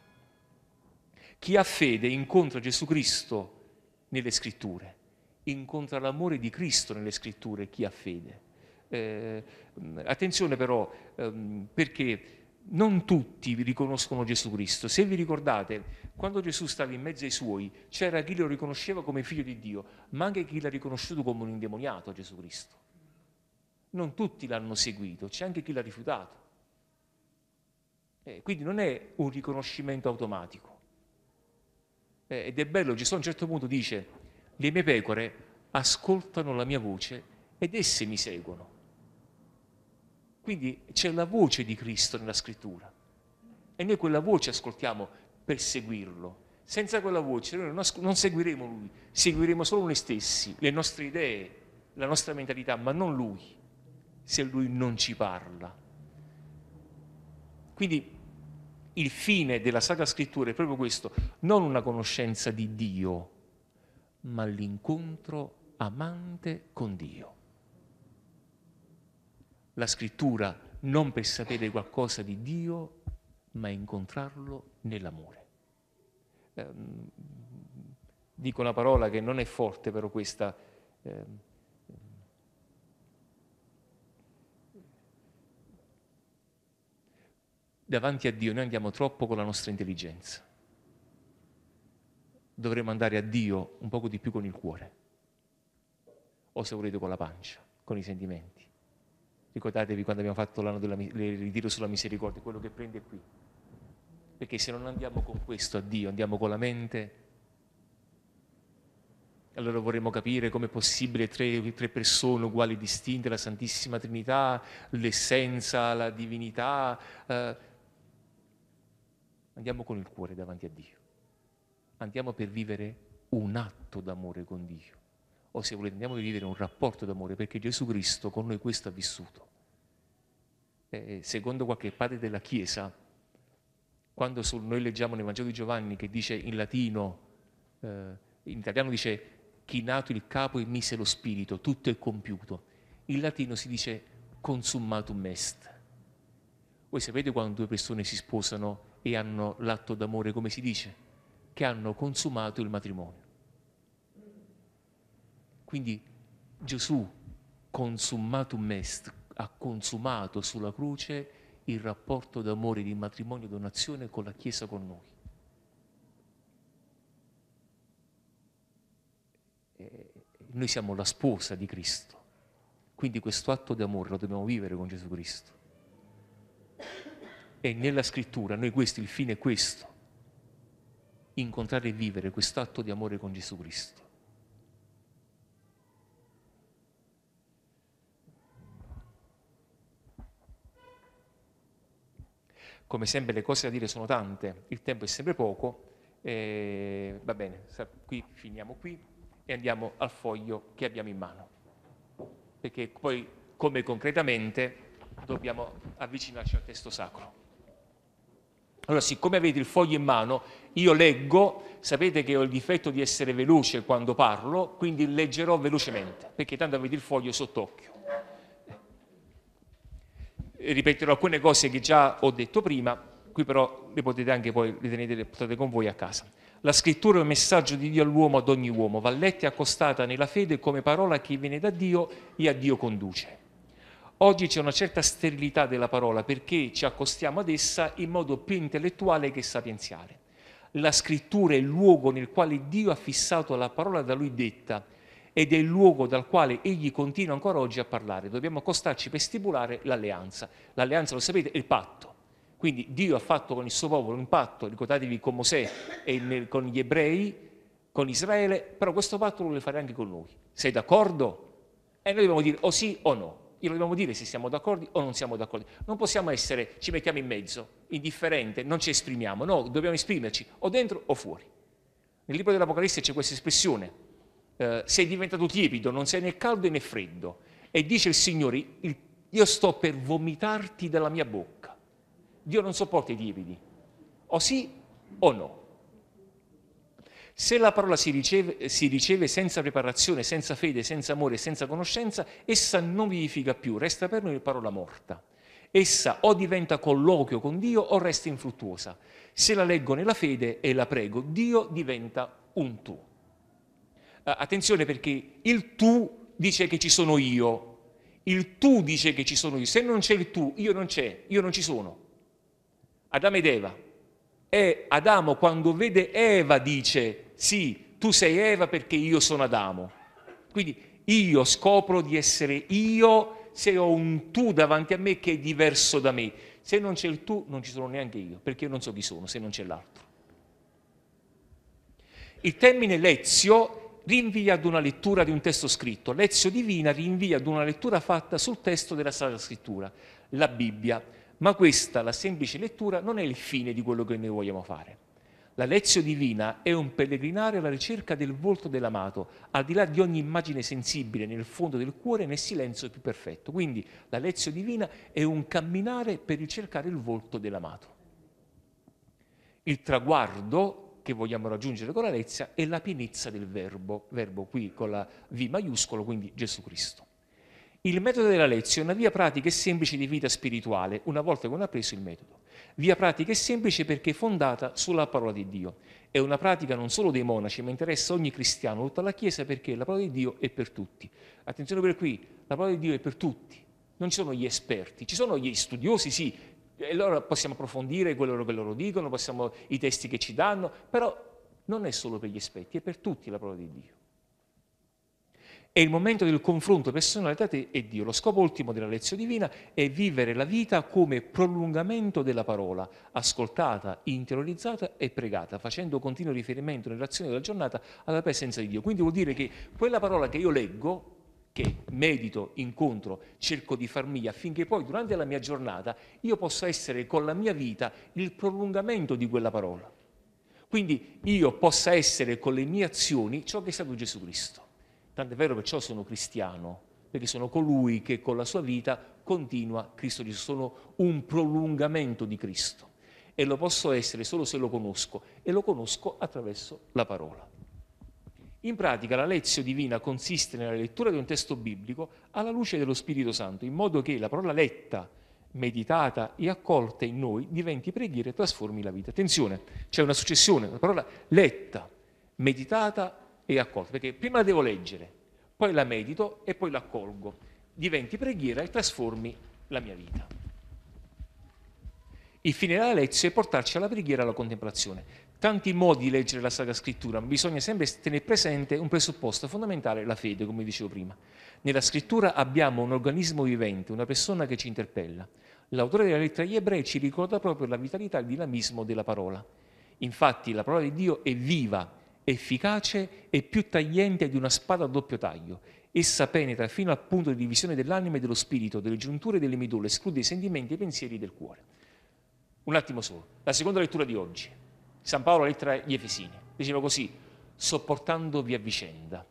Chi ha fede incontra Gesù Cristo nelle scritture, incontra l'amore di Cristo nelle scritture chi ha fede. Eh, attenzione però, ehm, perché non tutti riconoscono Gesù Cristo. Se vi ricordate, quando Gesù stava in mezzo ai suoi, c'era chi lo riconosceva come figlio di Dio, ma anche chi l'ha riconosciuto come un indemoniato a Gesù Cristo non tutti l'hanno seguito, c'è anche chi l'ha rifiutato. Eh, quindi non è un riconoscimento automatico. Eh, ed è bello, Gesù a un certo punto dice, le mie pecore ascoltano la mia voce ed esse mi seguono. Quindi c'è la voce di Cristo nella scrittura e noi quella voce ascoltiamo per seguirlo. Senza quella voce noi non, asco- non seguiremo lui, seguiremo solo noi stessi, le nostre idee, la nostra mentalità, ma non lui se lui non ci parla. Quindi il fine della Sacra Scrittura è proprio questo, non una conoscenza di Dio, ma l'incontro amante con Dio. La Scrittura non per sapere qualcosa di Dio, ma incontrarlo nell'amore. Ehm, dico una parola che non è forte, però questa... Eh, davanti a Dio noi andiamo troppo con la nostra intelligenza. Dovremmo andare a Dio un poco di più con il cuore, o se volete con la pancia, con i sentimenti. Ricordatevi quando abbiamo fatto l'anno del ritiro sulla misericordia, quello che prende qui. Perché se non andiamo con questo a Dio, andiamo con la mente, allora vorremmo capire come è possibile tre, tre, persone uguali distinte, la Santissima Trinità, l'essenza, la divinità. Eh, Andiamo con il cuore davanti a Dio. Andiamo per vivere un atto d'amore con Dio. O se volete, andiamo per vivere un rapporto d'amore, perché Gesù Cristo con noi questo ha vissuto. Eh, secondo qualche padre della Chiesa, quando su, noi leggiamo nel Vangelo di Giovanni che dice in latino, eh, in italiano dice chinato il capo e mise lo spirito, tutto è compiuto. In latino si dice consummatum est. Voi sapete quando due persone si sposano e hanno l'atto d'amore, come si dice, che hanno consumato il matrimonio. Quindi Gesù, consumatum est, ha consumato sulla croce il rapporto d'amore di matrimonio e donazione con la Chiesa con noi. Eh, noi siamo la sposa di Cristo, quindi questo atto d'amore lo dobbiamo vivere con Gesù Cristo. E nella scrittura noi questo, il fine è questo, incontrare e vivere quest'atto di amore con Gesù Cristo. Come sempre le cose da dire sono tante, il tempo è sempre poco, eh, va bene, qui finiamo qui e andiamo al foglio che abbiamo in mano, perché poi come concretamente dobbiamo avvicinarci al testo sacro. Allora, siccome avete il foglio in mano, io leggo, sapete che ho il difetto di essere veloce quando parlo, quindi leggerò velocemente, perché tanto avete il foglio sott'occhio. Ripeterò alcune cose che già ho detto prima, qui però le potete anche poi, le tenete, le portate con voi a casa. La scrittura è un messaggio di Dio all'uomo, ad ogni uomo, va letta e accostata nella fede come parola che viene da Dio e a Dio conduce. Oggi c'è una certa sterilità della parola perché ci accostiamo ad essa in modo più intellettuale che sapienziale. La scrittura è il luogo nel quale Dio ha fissato la parola da lui detta ed è il luogo dal quale egli continua ancora oggi a parlare. Dobbiamo accostarci per stipulare l'alleanza. L'alleanza, lo sapete, è il patto. Quindi Dio ha fatto con il suo popolo un patto, ricordatevi con Mosè e nel, con gli ebrei, con Israele, però questo patto lo vuole fare anche con noi. Sei d'accordo? E noi dobbiamo dire o sì o no glielo dobbiamo dire se siamo d'accordo o non siamo d'accordo. Non possiamo essere, ci mettiamo in mezzo, indifferente, non ci esprimiamo, no, dobbiamo esprimerci o dentro o fuori. Nel libro dell'Apocalisse c'è questa espressione, eh, sei diventato tiepido, non sei né caldo né freddo, e dice il Signore, il, io sto per vomitarti dalla mia bocca. Dio non sopporta i tiepidi, o sì o no. Se la parola si riceve, si riceve, senza preparazione, senza fede, senza amore, senza conoscenza, essa non vivifica più, resta per noi parola morta. Essa o diventa colloquio con Dio o resta infruttuosa. Se la leggo nella fede e la prego, Dio diventa un tu. attenzione perché il tu dice che ci sono io, il tu dice che ci sono io, se non c'è il tu, io non c'è, io non ci sono. Adamo ed Eva, e Adamo quando vede Eva dice, sì, tu sei Eva perché io sono Adamo. Quindi io scopro di essere io se ho un tu davanti a me che è diverso da me. Se non c'è il tu non ci sono neanche io, perché io non so chi sono se non c'è l'altro. Il termine lezio rinvia ad una lettura di un testo scritto, lezio divina rinvia ad una lettura fatta sul testo della Sacra Scrittura, la Bibbia ma questa, la semplice lettura, non è il fine di quello che noi vogliamo fare. La lezione divina è un pellegrinare alla ricerca del volto dell'amato, al di là di ogni immagine sensibile nel fondo del cuore, nel silenzio più perfetto. Quindi la lezione divina è un camminare per ricercare il volto dell'amato. Il traguardo che vogliamo raggiungere con la lezione è la pienezza del verbo, verbo qui con la V maiuscolo, quindi Gesù Cristo. Il metodo della lezione è una via pratica e semplice di vita spirituale, una volta che uno ha preso il metodo. Via pratica e semplice perché è fondata sulla parola di Dio. È una pratica non solo dei monaci, ma interessa ogni cristiano, tutta la Chiesa, perché la parola di Dio è per tutti. Attenzione per qui, la parola di Dio è per tutti. Non ci sono gli esperti, ci sono gli studiosi, sì, e loro possiamo approfondire quello che loro dicono, possiamo, i testi che ci danno, però non è solo per gli esperti, è per tutti la parola di Dio. È il momento del confronto personale tra te e Dio. Lo scopo ultimo della lezione divina è vivere la vita come prolungamento della parola, ascoltata, interiorizzata e pregata, facendo continuo riferimento nell'azione della giornata alla presenza di Dio. Quindi vuol dire che quella parola che io leggo, che medito, incontro, cerco di far mia, affinché poi durante la mia giornata io possa essere con la mia vita il prolungamento di quella parola. Quindi io possa essere con le mie azioni ciò che è stato Gesù Cristo. Tant'è vero perciò sono cristiano, perché sono colui che con la sua vita continua Cristo Gesù, sono un prolungamento di Cristo e lo posso essere solo se lo conosco e lo conosco attraverso la parola. In pratica la lezione divina consiste nella lettura di un testo biblico alla luce dello Spirito Santo, in modo che la parola letta, meditata e accolta in noi diventi preghiera e trasformi la vita. Attenzione, c'è una successione, la parola letta, meditata e accolto, perché prima la devo leggere, poi la medito e poi l'accolgo, diventi preghiera e trasformi la mia vita. Il fine della lezione è portarci alla preghiera e alla contemplazione. Tanti modi di leggere la Sacra Scrittura, ma bisogna sempre tenere presente un presupposto fondamentale, la fede, come dicevo prima. Nella Scrittura abbiamo un organismo vivente, una persona che ci interpella. L'autore della lettera agli ebrei ci ricorda proprio la vitalità e il dinamismo della parola. Infatti la parola di Dio è viva, efficace e più tagliente di una spada a doppio taglio. Essa penetra fino al punto di divisione dell'anima e dello spirito, delle giunture e delle medulle, esclude i sentimenti e i pensieri del cuore. Un attimo solo, la seconda lettura di oggi. San Paolo lettera agli Efesini. Diceva così, sopportandovi a vicenda.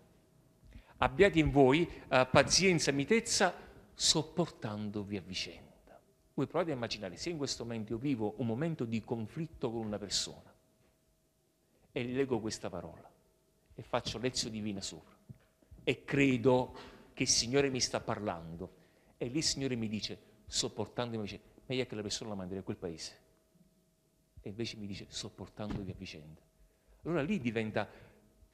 Abbiate in voi eh, pazienza, mitezza, sopportandovi a vicenda. Voi provate a immaginare se in questo momento io vivo un momento di conflitto con una persona e leggo questa parola e faccio lezio divina sopra e credo che il Signore mi sta parlando e lì il Signore mi dice, sopportandomi, mi dice, meglio che la persona la manderei a quel paese e invece mi dice, sopportandovi a vicenda. Allora lì diventa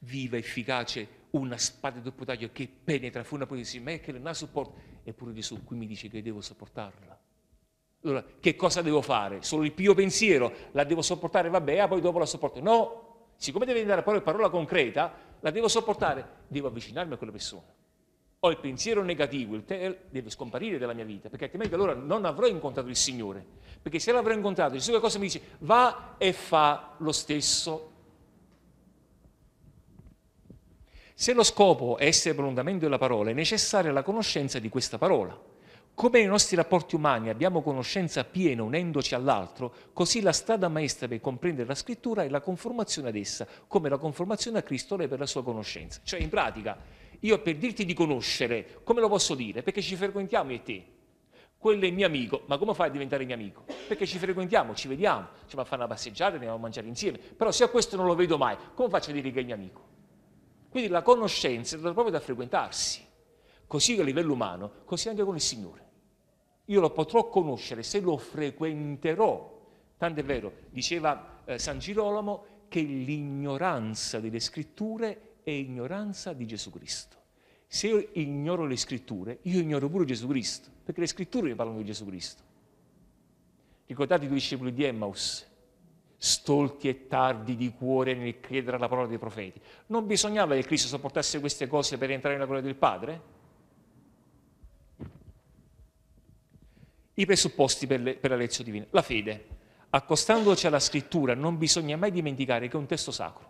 viva, efficace, una spada di doppio taglio che penetra fuori una posizione, dice, ma è che la sopporta, eppure Gesù qui mi dice che devo sopportarla. Allora, che cosa devo fare? Solo il pio pensiero, la devo sopportare, vabbè, ah, poi dopo la sopporto. No, siccome deve diventare poi parola concreta, la devo sopportare, devo avvicinarmi a quella persona. Ho il pensiero negativo, il te deve scomparire dalla mia vita, perché altrimenti allora non avrò incontrato il Signore. Perché se l'avrò incontrato, Gesù che cosa mi dice? Va e fa lo stesso. Se lo scopo è essere prolungamento della parola, è necessaria la conoscenza di questa parola. Come nei nostri rapporti umani abbiamo conoscenza piena unendoci all'altro, così la strada maestra per comprendere la scrittura è la conformazione ad essa, come la conformazione a Cristo lei per la sua conoscenza. Cioè in pratica, io per dirti di conoscere, come lo posso dire? Perché ci frequentiamo e te. Quello è mio amico, ma come fai a diventare mio amico? Perché ci frequentiamo, ci vediamo, ci va a fare una passeggiata, andiamo a mangiare insieme, però se a questo non lo vedo mai, come faccio a dire che è mio amico? Quindi la conoscenza è proprio da frequentarsi, così a livello umano, così anche con il Signore io lo potrò conoscere se lo frequenterò. Tant'è vero, diceva eh, San Girolamo, che l'ignoranza delle scritture è ignoranza di Gesù Cristo. Se io ignoro le scritture, io ignoro pure Gesù Cristo, perché le scritture mi parlano di Gesù Cristo. Ricordate i due discepoli di Emmaus, stolti e tardi di cuore nel credere alla parola dei profeti. Non bisognava che Cristo sopportasse queste cose per entrare nella gloria del Padre? i presupposti per, le, per la lezione divina. La fede, accostandoci alla scrittura, non bisogna mai dimenticare che è un testo sacro,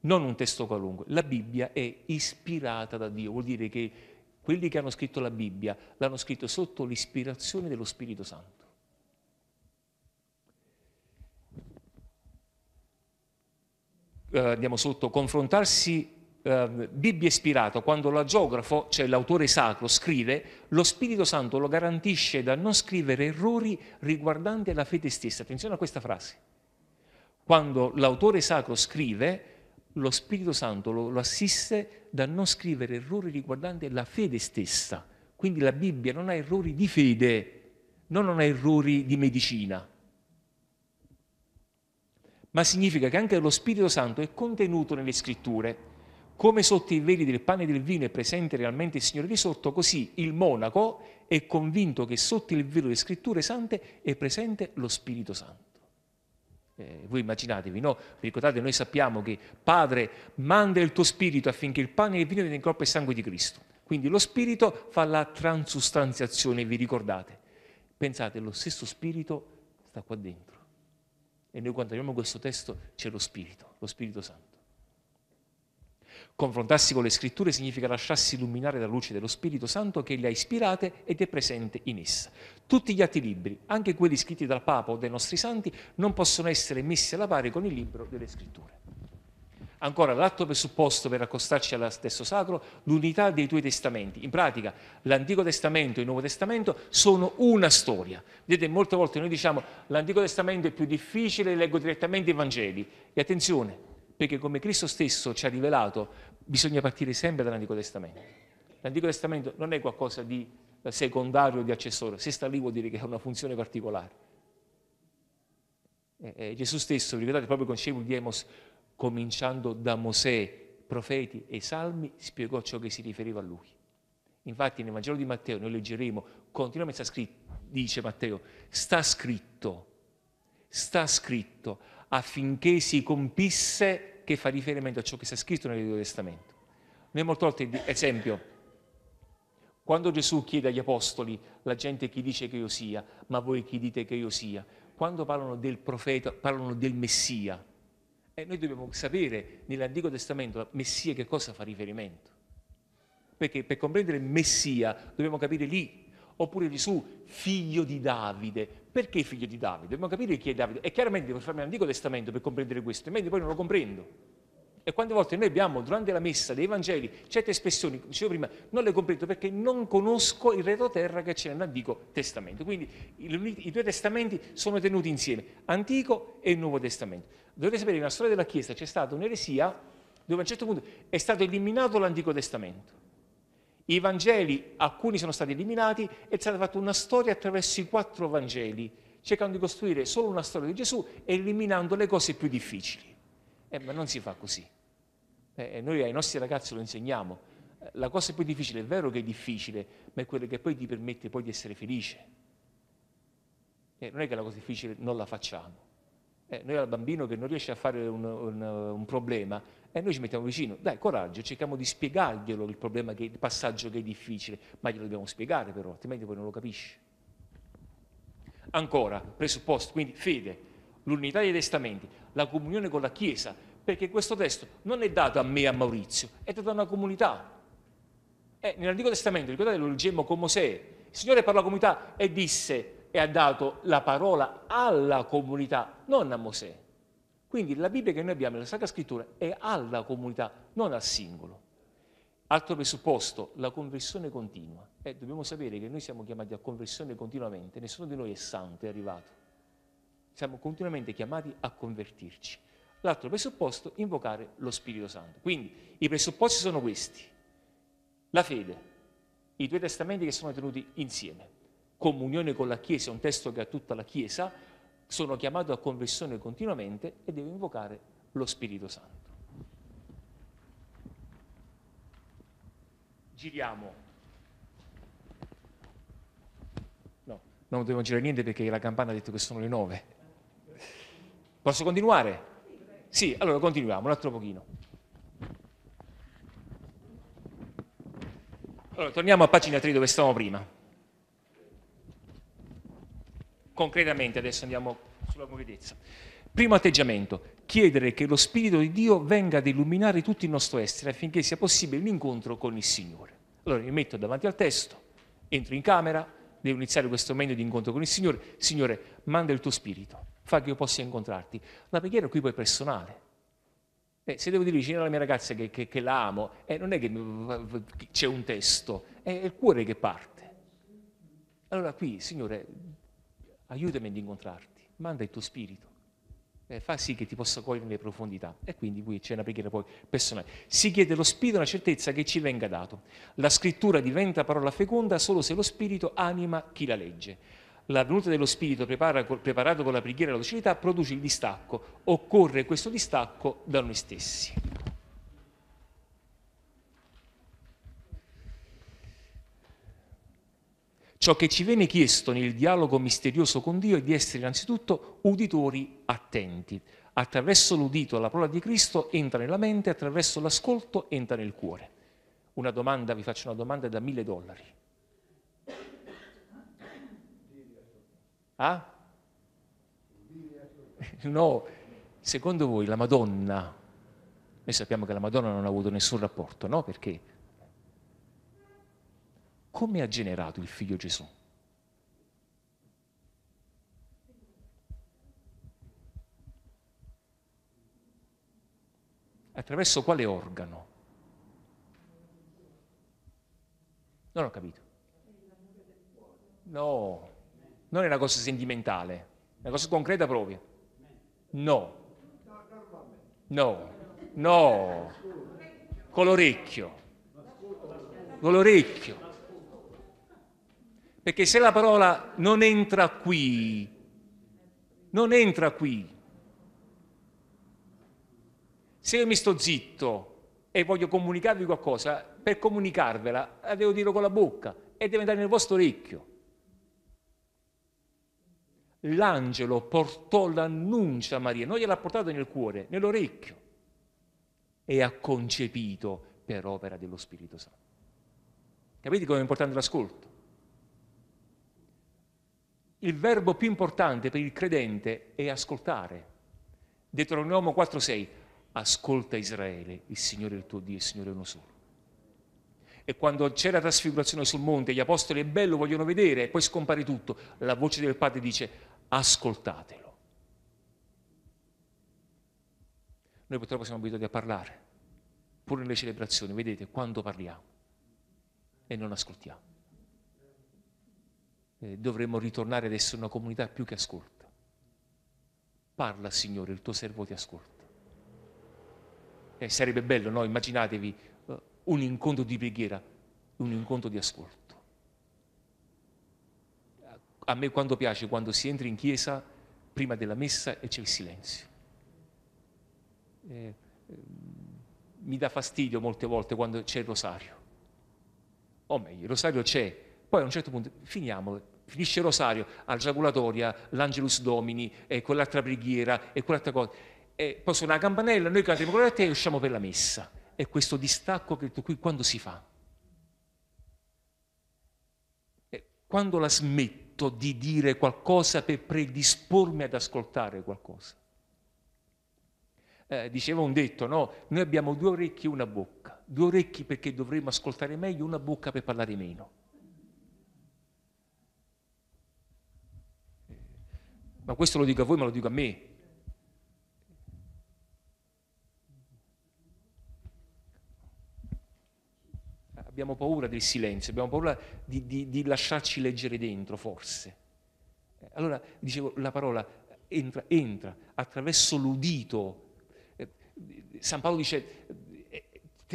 non un testo qualunque. La Bibbia è ispirata da Dio, vuol dire che quelli che hanno scritto la Bibbia l'hanno scritto sotto l'ispirazione dello Spirito Santo. Eh, andiamo sotto, confrontarsi eh, Bibbia ispirata, quando l'agiografo, cioè l'autore sacro, scrive, lo Spirito Santo lo garantisce da non scrivere errori riguardanti la fede stessa. Attenzione a questa frase. Quando l'autore sacro scrive, lo Spirito Santo lo, lo assiste da non scrivere errori riguardanti la fede stessa. Quindi la Bibbia non ha errori di fede, non ha errori di medicina ma significa che anche lo Spirito Santo è contenuto nelle scritture come sotto i veli del pane e del vino è presente realmente il Signore risorto, così il monaco è convinto che sotto il velo delle scritture sante è presente lo Spirito Santo. Eh, voi immaginatevi, no? Ricordate, noi sappiamo che Padre manda il tuo Spirito affinché il pane e il vino diventino corpo e sangue di Cristo. Quindi lo Spirito fa la transustanziazione, vi ricordate? Pensate, lo stesso Spirito sta qua dentro. E noi quando abbiamo questo testo c'è lo Spirito, lo Spirito Santo. Confrontarsi con le scritture significa lasciarsi illuminare la luce dello Spirito Santo che le ha ispirate ed è presente in essa. Tutti gli atti libri, anche quelli scritti dal Papa o dai nostri santi, non possono essere messi alla pari con il libro delle scritture. Ancora, l'atto presupposto per accostarci allo stesso sacro, l'unità dei tuoi testamenti. In pratica, l'Antico Testamento e il Nuovo Testamento sono una storia. Vedete, molte volte noi diciamo l'Antico Testamento è più difficile, leggo direttamente i Vangeli. E attenzione, perché come Cristo stesso ci ha rivelato bisogna partire sempre dall'Antico Testamento. L'Antico Testamento non è qualcosa di eh, secondario o di accessorio, se sta lì vuol dire che ha una funzione particolare. Eh, eh, Gesù stesso, ricordate proprio con Sheol di Emos, cominciando da Mosè, profeti e salmi, spiegò ciò che si riferiva a lui. Infatti nel Vangelo di Matteo, noi leggeremo, continuamente sta scritto, dice Matteo, sta scritto, sta scritto affinché si compisse che fa riferimento a ciò che sta scritto nel Vecchio Testamento. Noi molte volte, ad esempio, quando Gesù chiede agli apostoli, la gente chi dice che io sia, ma voi chi dite che io sia, quando parlano del profeta, parlano del Messia. E noi dobbiamo sapere nell'Antico Testamento Messia che cosa fa riferimento. Perché per comprendere Messia dobbiamo capire lì. Oppure Gesù, figlio di Davide, perché figlio di Davide? Dobbiamo capire chi è Davide. E chiaramente devo farmi l'Antico Testamento per comprendere questo, in meglio poi non lo comprendo. E quante volte noi abbiamo durante la messa dei Vangeli certe espressioni, come dicevo prima, non le comprendo perché non conosco il retroterra che c'è nell'Antico Testamento. Quindi i due testamenti sono tenuti insieme, Antico e Nuovo Testamento. Dovete sapere che nella storia della Chiesa c'è stata un'eresia dove a un certo punto è stato eliminato l'Antico Testamento i Vangeli, alcuni sono stati eliminati e è stata fatta una storia attraverso i quattro Vangeli, cercando di costruire solo una storia di Gesù, eliminando le cose più difficili. Eh, ma non si fa così. Eh, eh noi ai nostri ragazzi lo insegniamo. Eh, la cosa più difficile è vero che è difficile, ma è quella che poi ti permette poi di essere felice. Eh, non è che la cosa difficile non la facciamo. Eh, noi al bambino che non riesce a fare un, un, un problema, e eh, noi ci mettiamo vicino, dai coraggio, cerchiamo di spiegarglielo il problema, che, il passaggio che è difficile, ma glielo dobbiamo spiegare però, altrimenti poi non lo capisce. Ancora, presupposto, quindi fede, l'unità dei testamenti, la comunione con la Chiesa, perché questo testo non è dato a me e a Maurizio, è dato a una comunità. Eh, nell'Antico Testamento, ricordate, lo leggemmo con Mosè, il Signore parlò alla comunità e disse, e ha dato la parola alla comunità, non a Mosè. Quindi la Bibbia che noi abbiamo, la Sacra Scrittura, è alla comunità, non al singolo. Altro presupposto, la conversione continua. Eh, dobbiamo sapere che noi siamo chiamati a conversione continuamente, nessuno di noi è santo, è arrivato. Siamo continuamente chiamati a convertirci. L'altro presupposto, invocare lo Spirito Santo. Quindi i presupposti sono questi. La fede, i due testamenti che sono tenuti insieme, comunione con la Chiesa, un testo che ha tutta la Chiesa, sono chiamato a confessione continuamente e devo invocare lo Spirito Santo. Giriamo. No, non dobbiamo girare niente perché la campana ha detto che sono le nove. Posso continuare? Sì, allora continuiamo un altro pochino. Allora, torniamo a pagina 3 dove stavamo prima concretamente adesso andiamo sulla morbidezza. Primo atteggiamento, chiedere che lo Spirito di Dio venga ad illuminare tutto il nostro essere affinché sia possibile l'incontro con il Signore. Allora mi metto davanti al testo, entro in camera, devo iniziare questo momento di incontro con il Signore. Signore, manda il tuo Spirito, fa che io possa incontrarti. La preghiera qui poi è personale. Eh, se devo dire vicino alla mia ragazza che, che, che la amo, eh, non è che c'è un testo, è il cuore che parte. Allora qui, Signore, aiutami ad incontrarti, manda il tuo spirito, eh, fa sì che ti possa cogliere le profondità. E quindi qui c'è una preghiera poi personale. Si chiede lo spirito una certezza che ci venga dato. La scrittura diventa parola feconda solo se lo spirito anima chi la legge. La venuta dello spirito prepara, preparato con la preghiera e la docilità produce il distacco. Occorre questo distacco da noi stessi. Ciò che ci viene chiesto nel dialogo misterioso con Dio è di essere innanzitutto uditori attenti. Attraverso l'udito la parola di Cristo entra nella mente, attraverso l'ascolto entra nel cuore. Una domanda, vi faccio una domanda da mille dollari. Ah? No, secondo voi la Madonna, noi sappiamo che la Madonna non ha avuto nessun rapporto, no? Perché come ha generato il figlio Gesù? Attraverso quale organo? Non ho capito. No, non è una cosa sentimentale, è una cosa concreta proprio. No. No, no. Con l'orecchio. Con l'orecchio. Perché se la parola non entra qui, non entra qui. Se io mi sto zitto e voglio comunicarvi qualcosa, per comunicarvela la devo dire con la bocca e deve andare nel vostro orecchio. L'angelo portò l'annuncia a Maria, non gliel'ha portato nel cuore, nell'orecchio, e ha concepito per opera dello Spirito Santo. Capite com'è importante l'ascolto? il verbo più importante per il credente è ascoltare. Deuteronomio 4,6 Ascolta Israele, il Signore è il tuo Dio, il Signore è uno solo. E quando c'è la trasfigurazione sul monte, gli apostoli è bello, vogliono vedere, e poi scompare tutto. La voce del Padre dice: Ascoltatelo. Noi purtroppo siamo abituati a parlare, pure nelle celebrazioni, vedete quando parliamo e non ascoltiamo eh, dovremmo ritornare ad essere una comunità più che ascolta. Parla Signore, il tuo servo ti ascolta. Eh, sarebbe bello, no? Immaginatevi uh, un incontro di preghiera, un incontro di ascolto. A me quando piace, quando si entra in chiesa, prima della messa e c'è il silenzio. Eh, ehm, mi dà fastidio molte volte quando c'è il rosario. O meglio, il rosario c'è, poi a un certo punto finiamolo finisce il rosario, al giaculatoria, l'Angelus Domini, e eh, quell'altra preghiera e quell'altra cosa. E eh, poi suona la campanella, noi cantiamo gloria a te e usciamo per la messa. È questo distacco che qui quando si fa? E eh, quando la smetto di dire qualcosa per predispormi ad ascoltare qualcosa? Eh, diceva un detto, no? Noi abbiamo due orecchie e una bocca. Due orecchi perché dovremmo ascoltare meglio, una bocca per parlare meno Ma questo lo dico a voi, ma lo dico a me. Abbiamo paura del silenzio, abbiamo paura di, di, di lasciarci leggere dentro, forse. Eh, allora, dicevo, la parola entra, entra attraverso l'udito. Eh, San Paolo dice,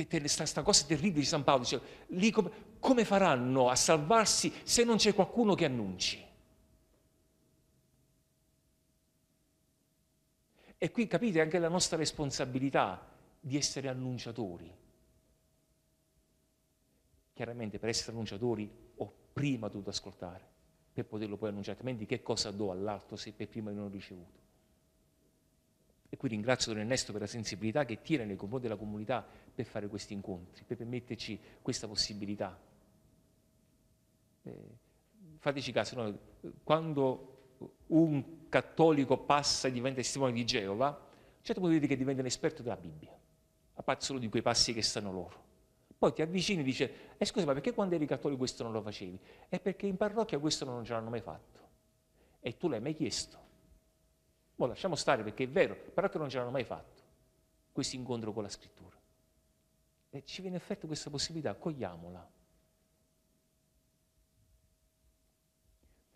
questa eh, cosa terribile di San Paolo, dice, lì come, come faranno a salvarsi se non c'è qualcuno che annunci? E qui capite anche la nostra responsabilità di essere annunciatori. Chiaramente per essere annunciatori ho prima dovuto ascoltare, per poterlo poi annunciare, altrimenti che cosa do all'altro se per prima non ho ricevuto? E qui ringrazio Don Ernesto per la sensibilità che tiene nei confronti della comunità per fare questi incontri, per permetterci questa possibilità. Eh, fateci caso, no? quando un cattolico passa e diventa testimone di Geova, a un certo punto vedi che diventa un esperto della Bibbia, a parte solo di quei passi che stanno loro. Poi ti avvicini e dici, e eh, scusa, ma perché quando eri cattolico questo non lo facevi? È perché in parrocchia questo non ce l'hanno mai fatto. E tu l'hai mai chiesto. Mo lasciamo stare perché è vero, però che non ce l'hanno mai fatto, questo incontro con la scrittura. E ci viene offerta questa possibilità, cogliamola.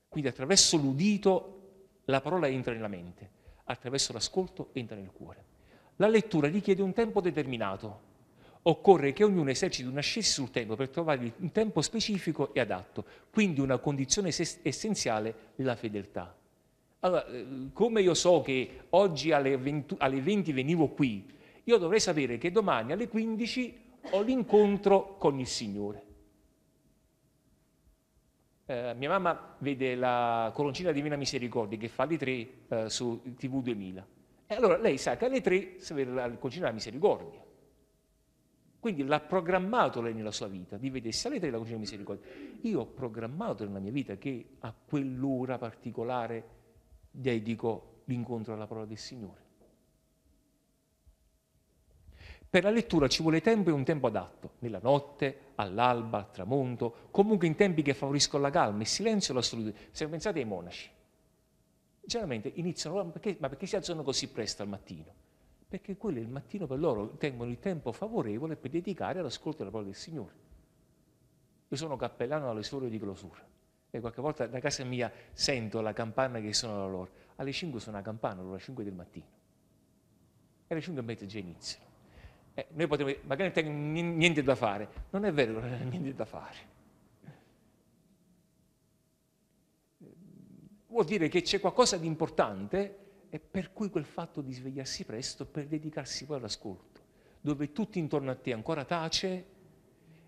Quindi attraverso l'udito la parola entra nella mente, attraverso l'ascolto entra nel cuore. La lettura richiede un tempo determinato. Occorre che ognuno eserciti una scelta sul tempo per trovare un tempo specifico e adatto, quindi una condizione essenziale, è la fedeltà. Allora, eh, come io so che oggi alle 20, alle 20 venivo qui, io dovrei sapere che domani alle 15 ho l'incontro con il Signore eh, mia mamma vede la coroncina Divina Misericordia che fa le tre eh, su TV 2000. E allora lei sa che alle tre si vede la coroncina della Misericordia. Quindi l'ha programmato lei nella sua vita, di vedesse alle tre la coroncina della Misericordia. Io ho programmato nella mia vita che a quell'ora particolare dedico l'incontro alla parola del Signore. Per la lettura ci vuole tempo e un tempo adatto, nella notte, all'alba, al tramonto, comunque in tempi che favoriscono la calma, il silenzio e la solitudine. Se pensate ai monaci, generalmente iniziano, oh, ma perché, ma perché si alzano così presto al mattino? Perché quello è il mattino per loro, tengono il tempo favorevole per dedicare all'ascolto della parola del Signore. Io sono cappellano alle sole di clausura e qualche volta da casa mia sento la campana che suona la loro. Alle 5 suona la campana, allora alle 5 del mattino. E alle 5 e mezza già iniziano. Eh, noi potremmo dire, magari non tengo niente da fare. Non è vero che non hai niente da fare. Vuol dire che c'è qualcosa di importante e per cui quel fatto di svegliarsi presto per dedicarsi poi all'ascolto, dove tutti intorno a te ancora tace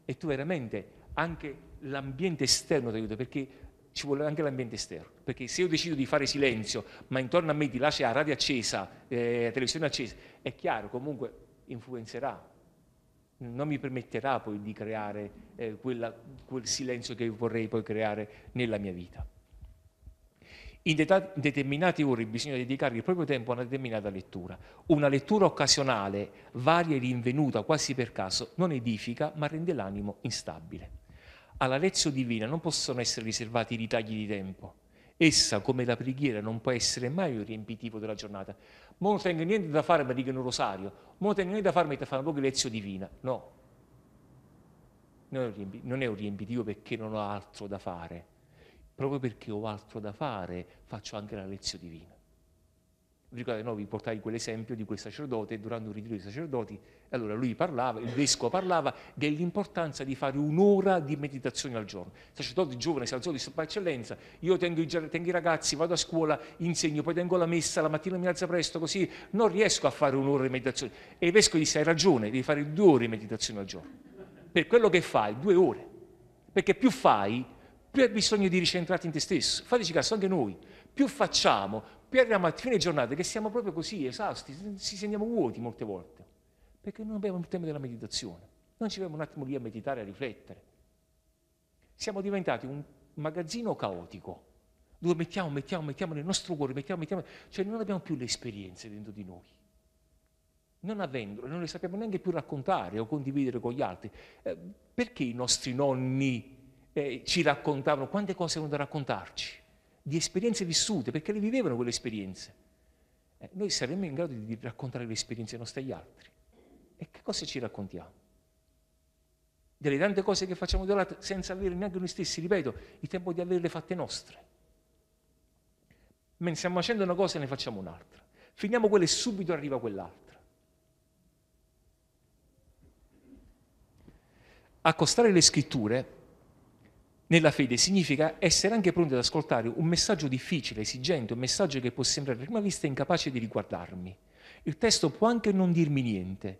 e tu veramente anche l'ambiente esterno ti aiuta, perché ci vuole anche l'ambiente esterno, perché se io decido di fare silenzio, ma intorno a me ti lascia la radio accesa, eh, la televisione accesa, è chiaro, comunque influenzerà, non mi permetterà poi di creare eh, quella, quel silenzio che vorrei poi creare nella mia vita. In, in determinati ore bisogna dedicare il proprio tempo a una determinata lettura. Una lettura occasionale, varia e rinvenuta quasi per caso, non edifica ma rende l'animo instabile. Alla lezione divina non possono essere riservati i ritagli di tempo Essa, come la preghiera, non può essere mai un riempitivo della giornata. Ma non tengo niente da fare, ma dico un rosario. Ma non tengo niente da fare, ma fare un poco di lezione divina. No. Non è un riempitivo perché non ho altro da fare. Proprio perché ho altro da fare, faccio anche la lezione divina. Ricordate, no, vi portai quell'esempio di quel sacerdote durante un ritiro dei sacerdoti allora lui parlava, il vescovo parlava dell'importanza di fare un'ora di meditazione al giorno. sacerdote Sacerdoti giovani, di sopra eccellenza, io tengo i, tengo i, ragazzi, vado a scuola, insegno, poi tengo la messa, la mattina mi alza presto, così non riesco a fare un'ora di meditazione. E il vescovo disse hai ragione, devi fare due ore di meditazione al giorno. Per quello che fai, due ore. Perché più fai, più hai bisogno di ricentrarti in te stesso. Fateci caso anche noi, più facciamo, più arriviamo a fine giornata che siamo proprio così, esausti, ci sentiamo vuoti molte volte perché non abbiamo il tema della meditazione. Non ci abbiamo un attimo lì a meditare, a riflettere. Siamo diventati un magazzino caotico, dove mettiamo, mettiamo, mettiamo nel nostro cuore, mettiamo, mettiamo, cioè non abbiamo più le esperienze dentro di noi. Non avendole, non le sappiamo neanche più raccontare o condividere con gli altri. Eh, perché i nostri nonni eh, ci raccontavano quante cose avevano da raccontarci? Di esperienze vissute, perché le vivevano quelle esperienze. Eh, noi saremmo in grado di raccontare le esperienze nostre agli altri. E che cosa ci raccontiamo? Delle tante cose che facciamo dall'altro senza avere neanche noi stessi, ripeto, il tempo di averle fatte nostre. Mentre stiamo facendo una cosa e ne facciamo un'altra. Finiamo quella e subito arriva quell'altra. accostare le scritture nella fede significa essere anche pronti ad ascoltare un messaggio difficile, esigente, un messaggio che può sembrare a prima vista incapace di riguardarmi. Il testo può anche non dirmi niente,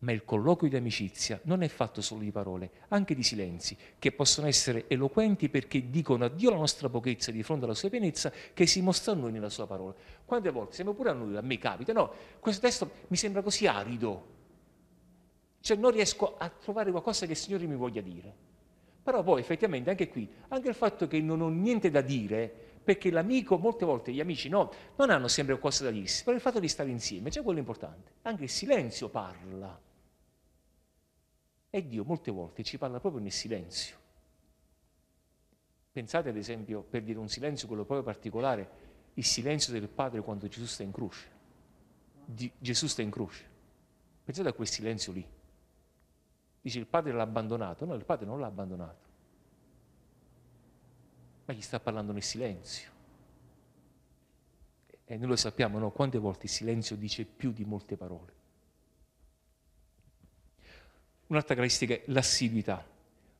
ma il colloquio di amicizia non è fatto solo di parole, anche di silenzi, che possono essere eloquenti perché dicono addio alla nostra pochezza di fronte alla sua pienezza che si mostra a noi nella sua parola. Quante volte, sembra pure a noi, a me capita, no, questo testo mi sembra così arido, cioè non riesco a trovare qualcosa che il Signore mi voglia dire. Però poi effettivamente anche qui, anche il fatto che non ho niente da dire, perché l'amico, molte volte gli amici no, non hanno sempre qualcosa da dirsi, però il fatto di stare insieme, cioè quello è importante. Anche il silenzio parla. E Dio molte volte ci parla proprio nel silenzio. Pensate ad esempio, per dire un silenzio, quello proprio particolare, il silenzio del Padre quando Gesù sta in croce. Di, Gesù sta in croce. Pensate a quel silenzio lì. Dice il Padre l'ha abbandonato. No, il Padre non l'ha abbandonato. Ma gli sta parlando nel silenzio. E noi lo sappiamo, no? Quante volte il silenzio dice più di molte parole. Un'altra caratteristica è l'assiduità,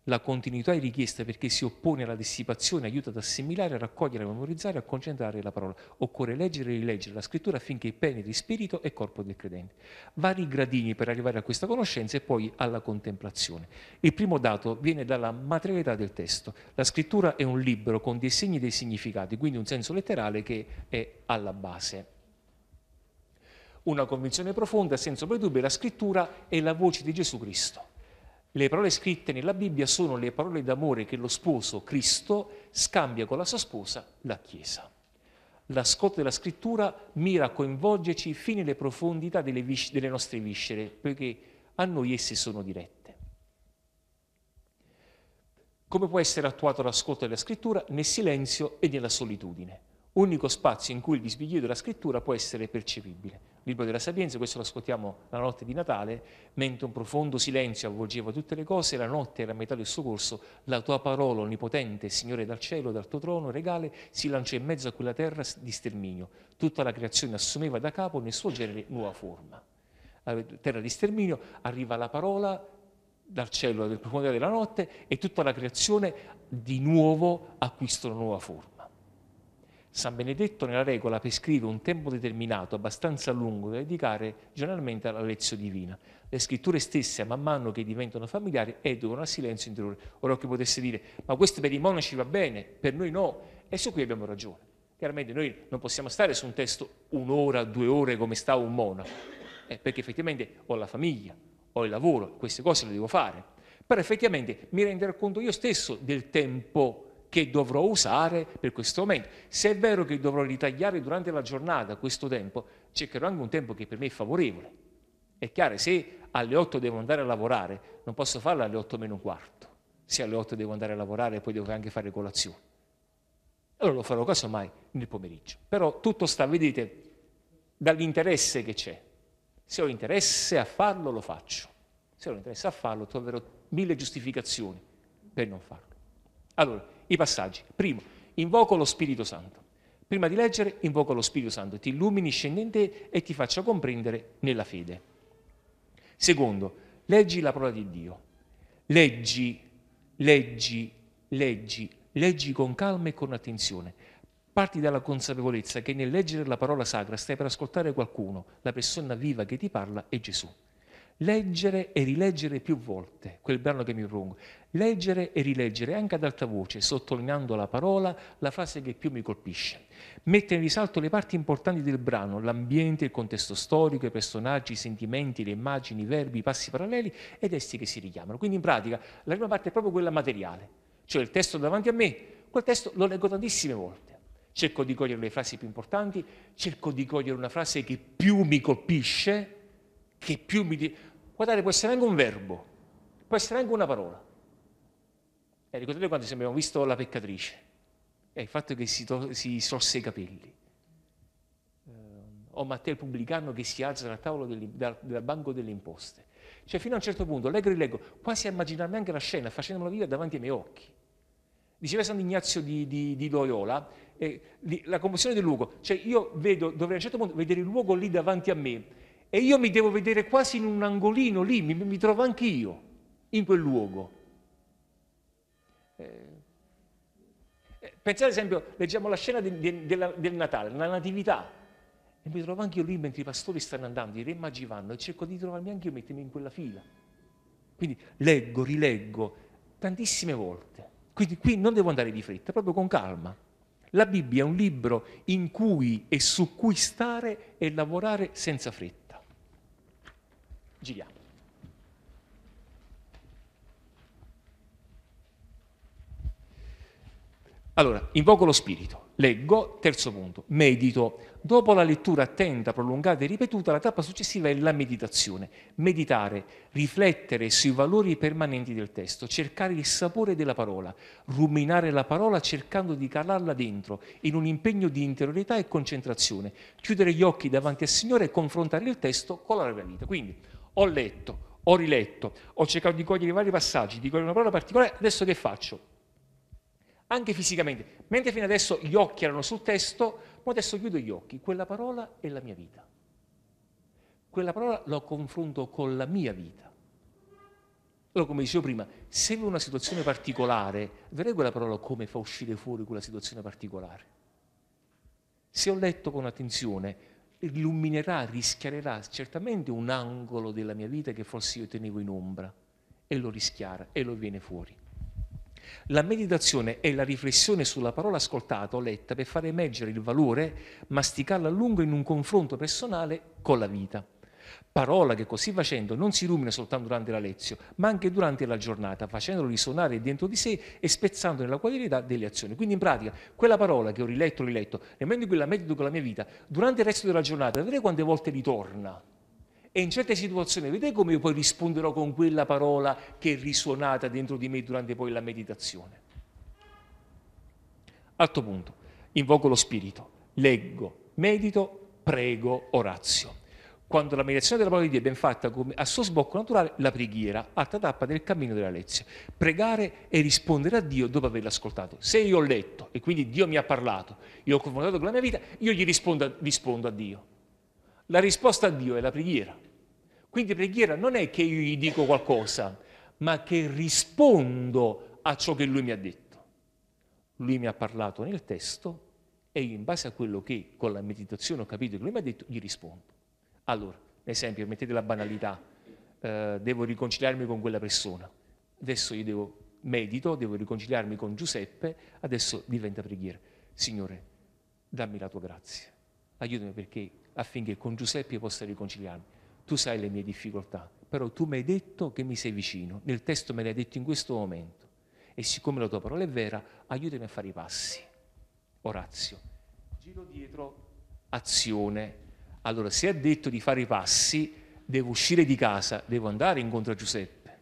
la continuità è richiesta perché si oppone alla dissipazione, aiuta ad assimilare, a raccogliere, a memorizzare, a concentrare la parola. Occorre leggere e rileggere la scrittura affinché penetri spirito e corpo del credente. Vari gradini per arrivare a questa conoscenza e poi alla contemplazione. Il primo dato viene dalla materialità del testo. La scrittura è un libro con dei segni e dei significati, quindi un senso letterale che è alla base. Una convinzione profonda, senza poi dubbio, la scrittura è la voce di Gesù Cristo. Le parole scritte nella Bibbia sono le parole d'amore che lo sposo Cristo scambia con la sua sposa, la Chiesa. L'ascolto della scrittura mira a coinvolgerci fino alle profondità delle, vis- delle nostre viscere, perché a noi esse sono dirette. Come può essere attuato l'ascolto della scrittura? Nel silenzio e nella solitudine unico spazio in cui il bisbiglio della scrittura può essere percepibile. Libro della Sapienza, questo lo ascoltiamo la notte di Natale, mentre un profondo silenzio avvolgeva tutte le cose, la notte era a metà del suo corso, la tua parola onnipotente, Signore dal cielo, dal tuo trono regale, si lanciò in mezzo a quella terra di sterminio. Tutta la creazione assumeva da capo nel suo genere nuova forma. La terra di sterminio, arriva la parola dal cielo, dal profondo della notte e tutta la creazione di nuovo acquista una nuova forma. San Benedetto nella regola prescrive un tempo determinato abbastanza lungo da dedicare generalmente alla lezione divina. Le scritture stesse, man mano che diventano familiari, educano al silenzio interiore. Ora che potesse dire, ma questo per i monaci va bene, per noi no, e su cui abbiamo ragione. Chiaramente noi non possiamo stare su un testo un'ora, due ore come sta un monaco, eh, perché effettivamente ho la famiglia, ho il lavoro, queste cose le devo fare. Però effettivamente mi renderò conto io stesso del tempo che dovrò usare per questo momento. Se è vero che dovrò ritagliare durante la giornata questo tempo, cercherò anche un tempo che per me è favorevole. È chiaro, se alle 8 devo andare a lavorare, non posso farlo alle 8 meno un quarto. Se alle 8 devo andare a lavorare e poi devo anche fare colazione. Allora lo farò casomai nel pomeriggio. Però tutto sta, vedete, dall'interesse che c'è. Se ho interesse a farlo, lo faccio. Se ho interesse a farlo, troverò mille giustificazioni per non farlo. Allora, i passaggi. Primo, invoco lo Spirito Santo. Prima di leggere, invoco lo Spirito Santo, ti illumini scendente e ti faccia comprendere nella fede. Secondo, leggi la parola di Dio. Leggi, leggi, leggi, leggi con calma e con attenzione. Parti dalla consapevolezza che nel leggere la parola sacra stai per ascoltare qualcuno, la persona viva che ti parla è Gesù leggere e rileggere più volte quel brano che mi propongo, leggere e rileggere anche ad alta voce, sottolineando la parola, la frase che più mi colpisce. Mette in risalto le parti importanti del brano, l'ambiente, il contesto storico, i personaggi, i sentimenti, le immagini, i verbi, i passi paralleli e i testi che si richiamano. Quindi in pratica la prima parte è proprio quella materiale, cioè il testo davanti a me, quel testo lo leggo tantissime volte. Cerco di cogliere le frasi più importanti, cerco di cogliere una frase che più mi colpisce, che più mi... Guardate, può essere anche un verbo, può essere anche una parola e eh, ricordate quando abbiamo visto la peccatrice? e eh, il fatto che si, to- si sorse i capelli. Eh, o Matteo il pubblicano che si alza degli, dal, dal banco delle imposte. Cioè fino a un certo punto, leggo e rileggo, quasi a immaginarmi anche la scena, facendomela vivere davanti ai miei occhi. Diceva San Ignazio di, di, di Loyola, eh, li, la commozione del luogo, cioè io vedo, dovrei a un certo punto vedere il luogo lì davanti a me e io mi devo vedere quasi in un angolino lì, mi, mi trovo anch'io in quel luogo. Eh, eh, Pensate ad esempio, leggiamo la scena di, di, della, del Natale, la Natività, e mi trovo anche io lì mentre i pastori stanno andando, i re magi vanno, e cerco di trovarmi anche io e mettermi in quella fila. Quindi leggo, rileggo, tantissime volte. Quindi qui non devo andare di fretta, proprio con calma. La Bibbia è un libro in cui e su cui stare e lavorare senza fretta. Giriamo. Allora, invoco lo spirito, leggo, terzo punto, medito. Dopo la lettura attenta, prolungata e ripetuta, la tappa successiva è la meditazione. Meditare, riflettere sui valori permanenti del testo, cercare il sapore della parola, ruminare la parola cercando di calarla dentro, in un impegno di interiorità e concentrazione, chiudere gli occhi davanti al Signore e confrontare il testo con la propria vita. Quindi, ho letto, ho riletto, ho cercato di cogliere i vari passaggi, di cogliere una parola particolare, adesso che faccio? anche fisicamente. Mentre fino adesso gli occhi erano sul testo, ma adesso chiudo gli occhi, quella parola è la mia vita. Quella parola la confronto con la mia vita. Allora, come dicevo prima, se vivo una situazione particolare, vedrei quella parola come fa uscire fuori quella situazione particolare. Se ho letto con attenzione, illuminerà, rischiarerà certamente un angolo della mia vita che forse io tenevo in ombra e lo rischiara e lo viene fuori. La meditazione è la riflessione sulla parola ascoltata o letta per far emergere il valore, masticarla a lungo in un confronto personale con la vita. Parola che così facendo non si rumina soltanto durante la lezione, ma anche durante la giornata, facendolo risuonare dentro di sé e spezzando nella qualità delle azioni. Quindi in pratica quella parola che ho riletto, riletto, nel momento in cui la medito con la mia vita, durante il resto della giornata, vedete quante volte ritorna e in certe situazioni, vedete come io poi risponderò con quella parola che è risuonata dentro di me durante poi la meditazione. Altro punto, invoco lo spirito, leggo, medito, prego, orazio. Quando la meditazione della parola di Dio è ben fatta come, a suo sbocco naturale, la preghiera, alta tappa del cammino della lezione. Pregare e rispondere a Dio dopo averlo ascoltato. Se io ho letto e quindi Dio mi ha parlato, io ho confrontato con la mia vita, io gli rispondo, rispondo a Dio la risposta a Dio è la preghiera. Quindi preghiera non è che io gli dico qualcosa, ma che rispondo a ciò che lui mi ha detto. Lui mi ha parlato nel testo e io in base a quello che con la meditazione ho capito che lui mi ha detto, gli rispondo. Allora, esempio, mettete la banalità, eh, devo riconciliarmi con quella persona. Adesso io devo, medito, devo riconciliarmi con Giuseppe, adesso diventa preghiera. Signore, dammi la tua grazia, aiutami perché affinché con Giuseppe possa riconciliarmi. Tu sai le mie difficoltà, però tu mi hai detto che mi sei vicino, nel testo me l'hai detto in questo momento e siccome la tua parola è vera, aiutami a fare i passi. Orazio, giro dietro, azione. Allora, se ha detto di fare i passi, devo uscire di casa, devo andare incontro a Giuseppe,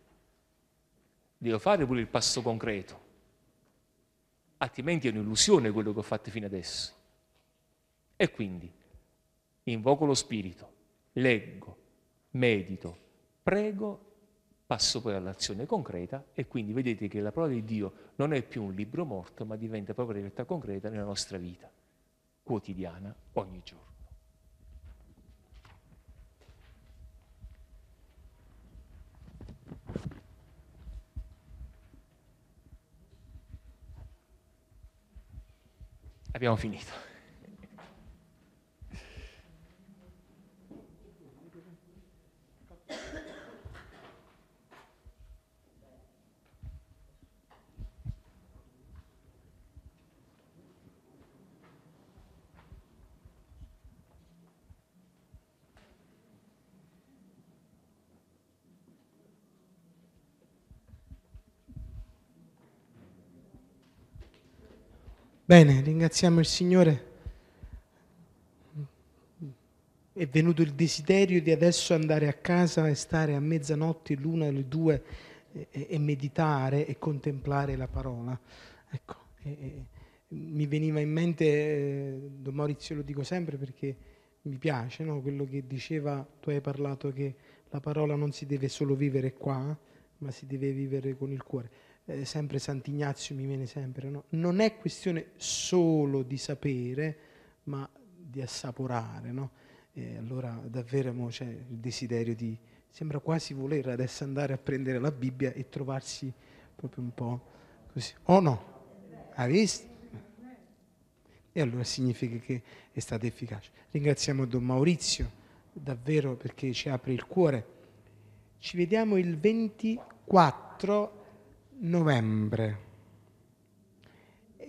devo fare pure il passo concreto, altrimenti è un'illusione quello che ho fatto fino adesso. E quindi invoco lo Spirito, leggo, medito, prego, passo poi all'azione concreta e quindi vedete che la parola di Dio non è più un libro morto, ma diventa proprio realtà concreta nella nostra vita quotidiana, ogni giorno. Abbiamo finito. Bene, ringraziamo il Signore. È venuto il desiderio di adesso andare a casa e stare a mezzanotte, l'una e le due, e, e, meditare e contemplare la parola. Ecco, e, e, mi veniva in mente, eh, Don Maurizio lo dico sempre perché mi piace, no? quello che diceva, tu hai parlato che la parola non si deve solo vivere qua, ma si deve vivere con il cuore eh, sempre Sant'Ignazio mi viene sempre, no? non è questione solo di sapere, ma di assaporare. No? E allora davvero c'è il desiderio di, sembra quasi voler adesso andare a prendere la Bibbia e trovarsi proprio un po' così. Oh no, hai visto? E allora significa che è stata efficace. Ringraziamo Don Maurizio davvero perché ci apre il cuore. Ci vediamo il 24 novembre.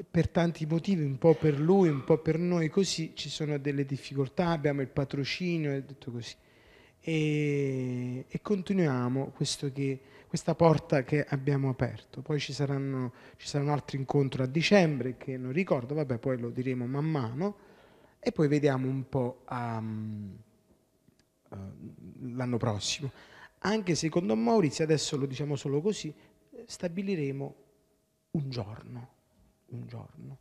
per tanti motivi, un po' per lui, un po' per noi, così ci sono delle difficoltà, abbiamo il patrocinio è detto così. E, e continuiamo che, questa porta che abbiamo aperto. Poi ci saranno, ci saranno altri incontri a dicembre che non ricordo, vabbè, poi lo diremo man mano e poi vediamo un po' um, uh, l'anno prossimo. Anche secondo Maurizio, adesso lo diciamo solo così, stabiliremo un giorno, un giorno.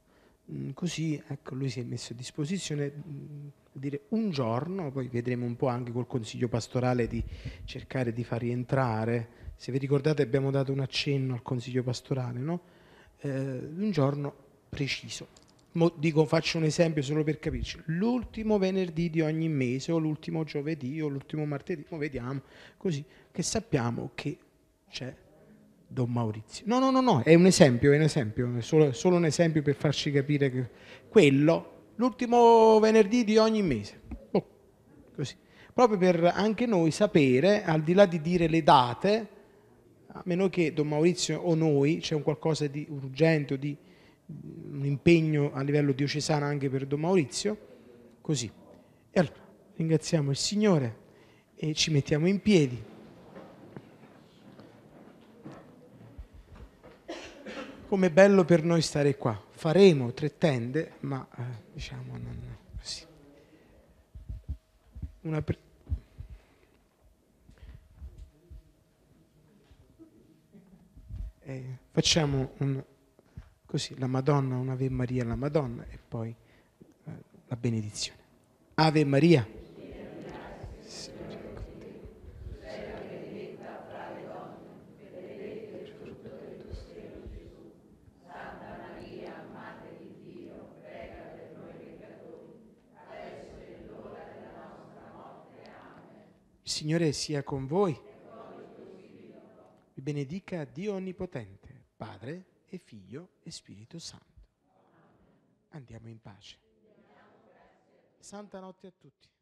Mm, così ecco, lui si è messo a disposizione mm, a dire un giorno, poi vedremo un po' anche col consiglio pastorale di cercare di far rientrare. Se vi ricordate abbiamo dato un accenno al consiglio pastorale, no? Eh, un giorno preciso. Mo, dico, faccio un esempio solo per capirci. L'ultimo venerdì di ogni mese o l'ultimo giovedì o l'ultimo martedì, vediamo così che sappiamo che c'è Don Maurizio. No, no, no, no, è un esempio, è un esempio, è solo, solo un esempio per farci capire che quello, l'ultimo venerdì di ogni mese, oh, così. Proprio per anche noi sapere, al di là di dire le date, a meno che Don Maurizio o noi c'è un qualcosa di urgente, di, un impegno a livello diocesano anche per Don Maurizio, così. E allora ringraziamo il Signore e ci mettiamo in piedi. com'è bello per noi stare qua. Faremo tre tende, ma eh, diciamo non così. Una pre- eh, facciamo un, così, la Madonna, un'Ave Maria alla Madonna e poi eh, la benedizione. Ave Maria. Il Signore sia con voi. Vi benedica Dio Onnipotente, Padre e Figlio e Spirito Santo. Andiamo in pace. Santa notte a tutti.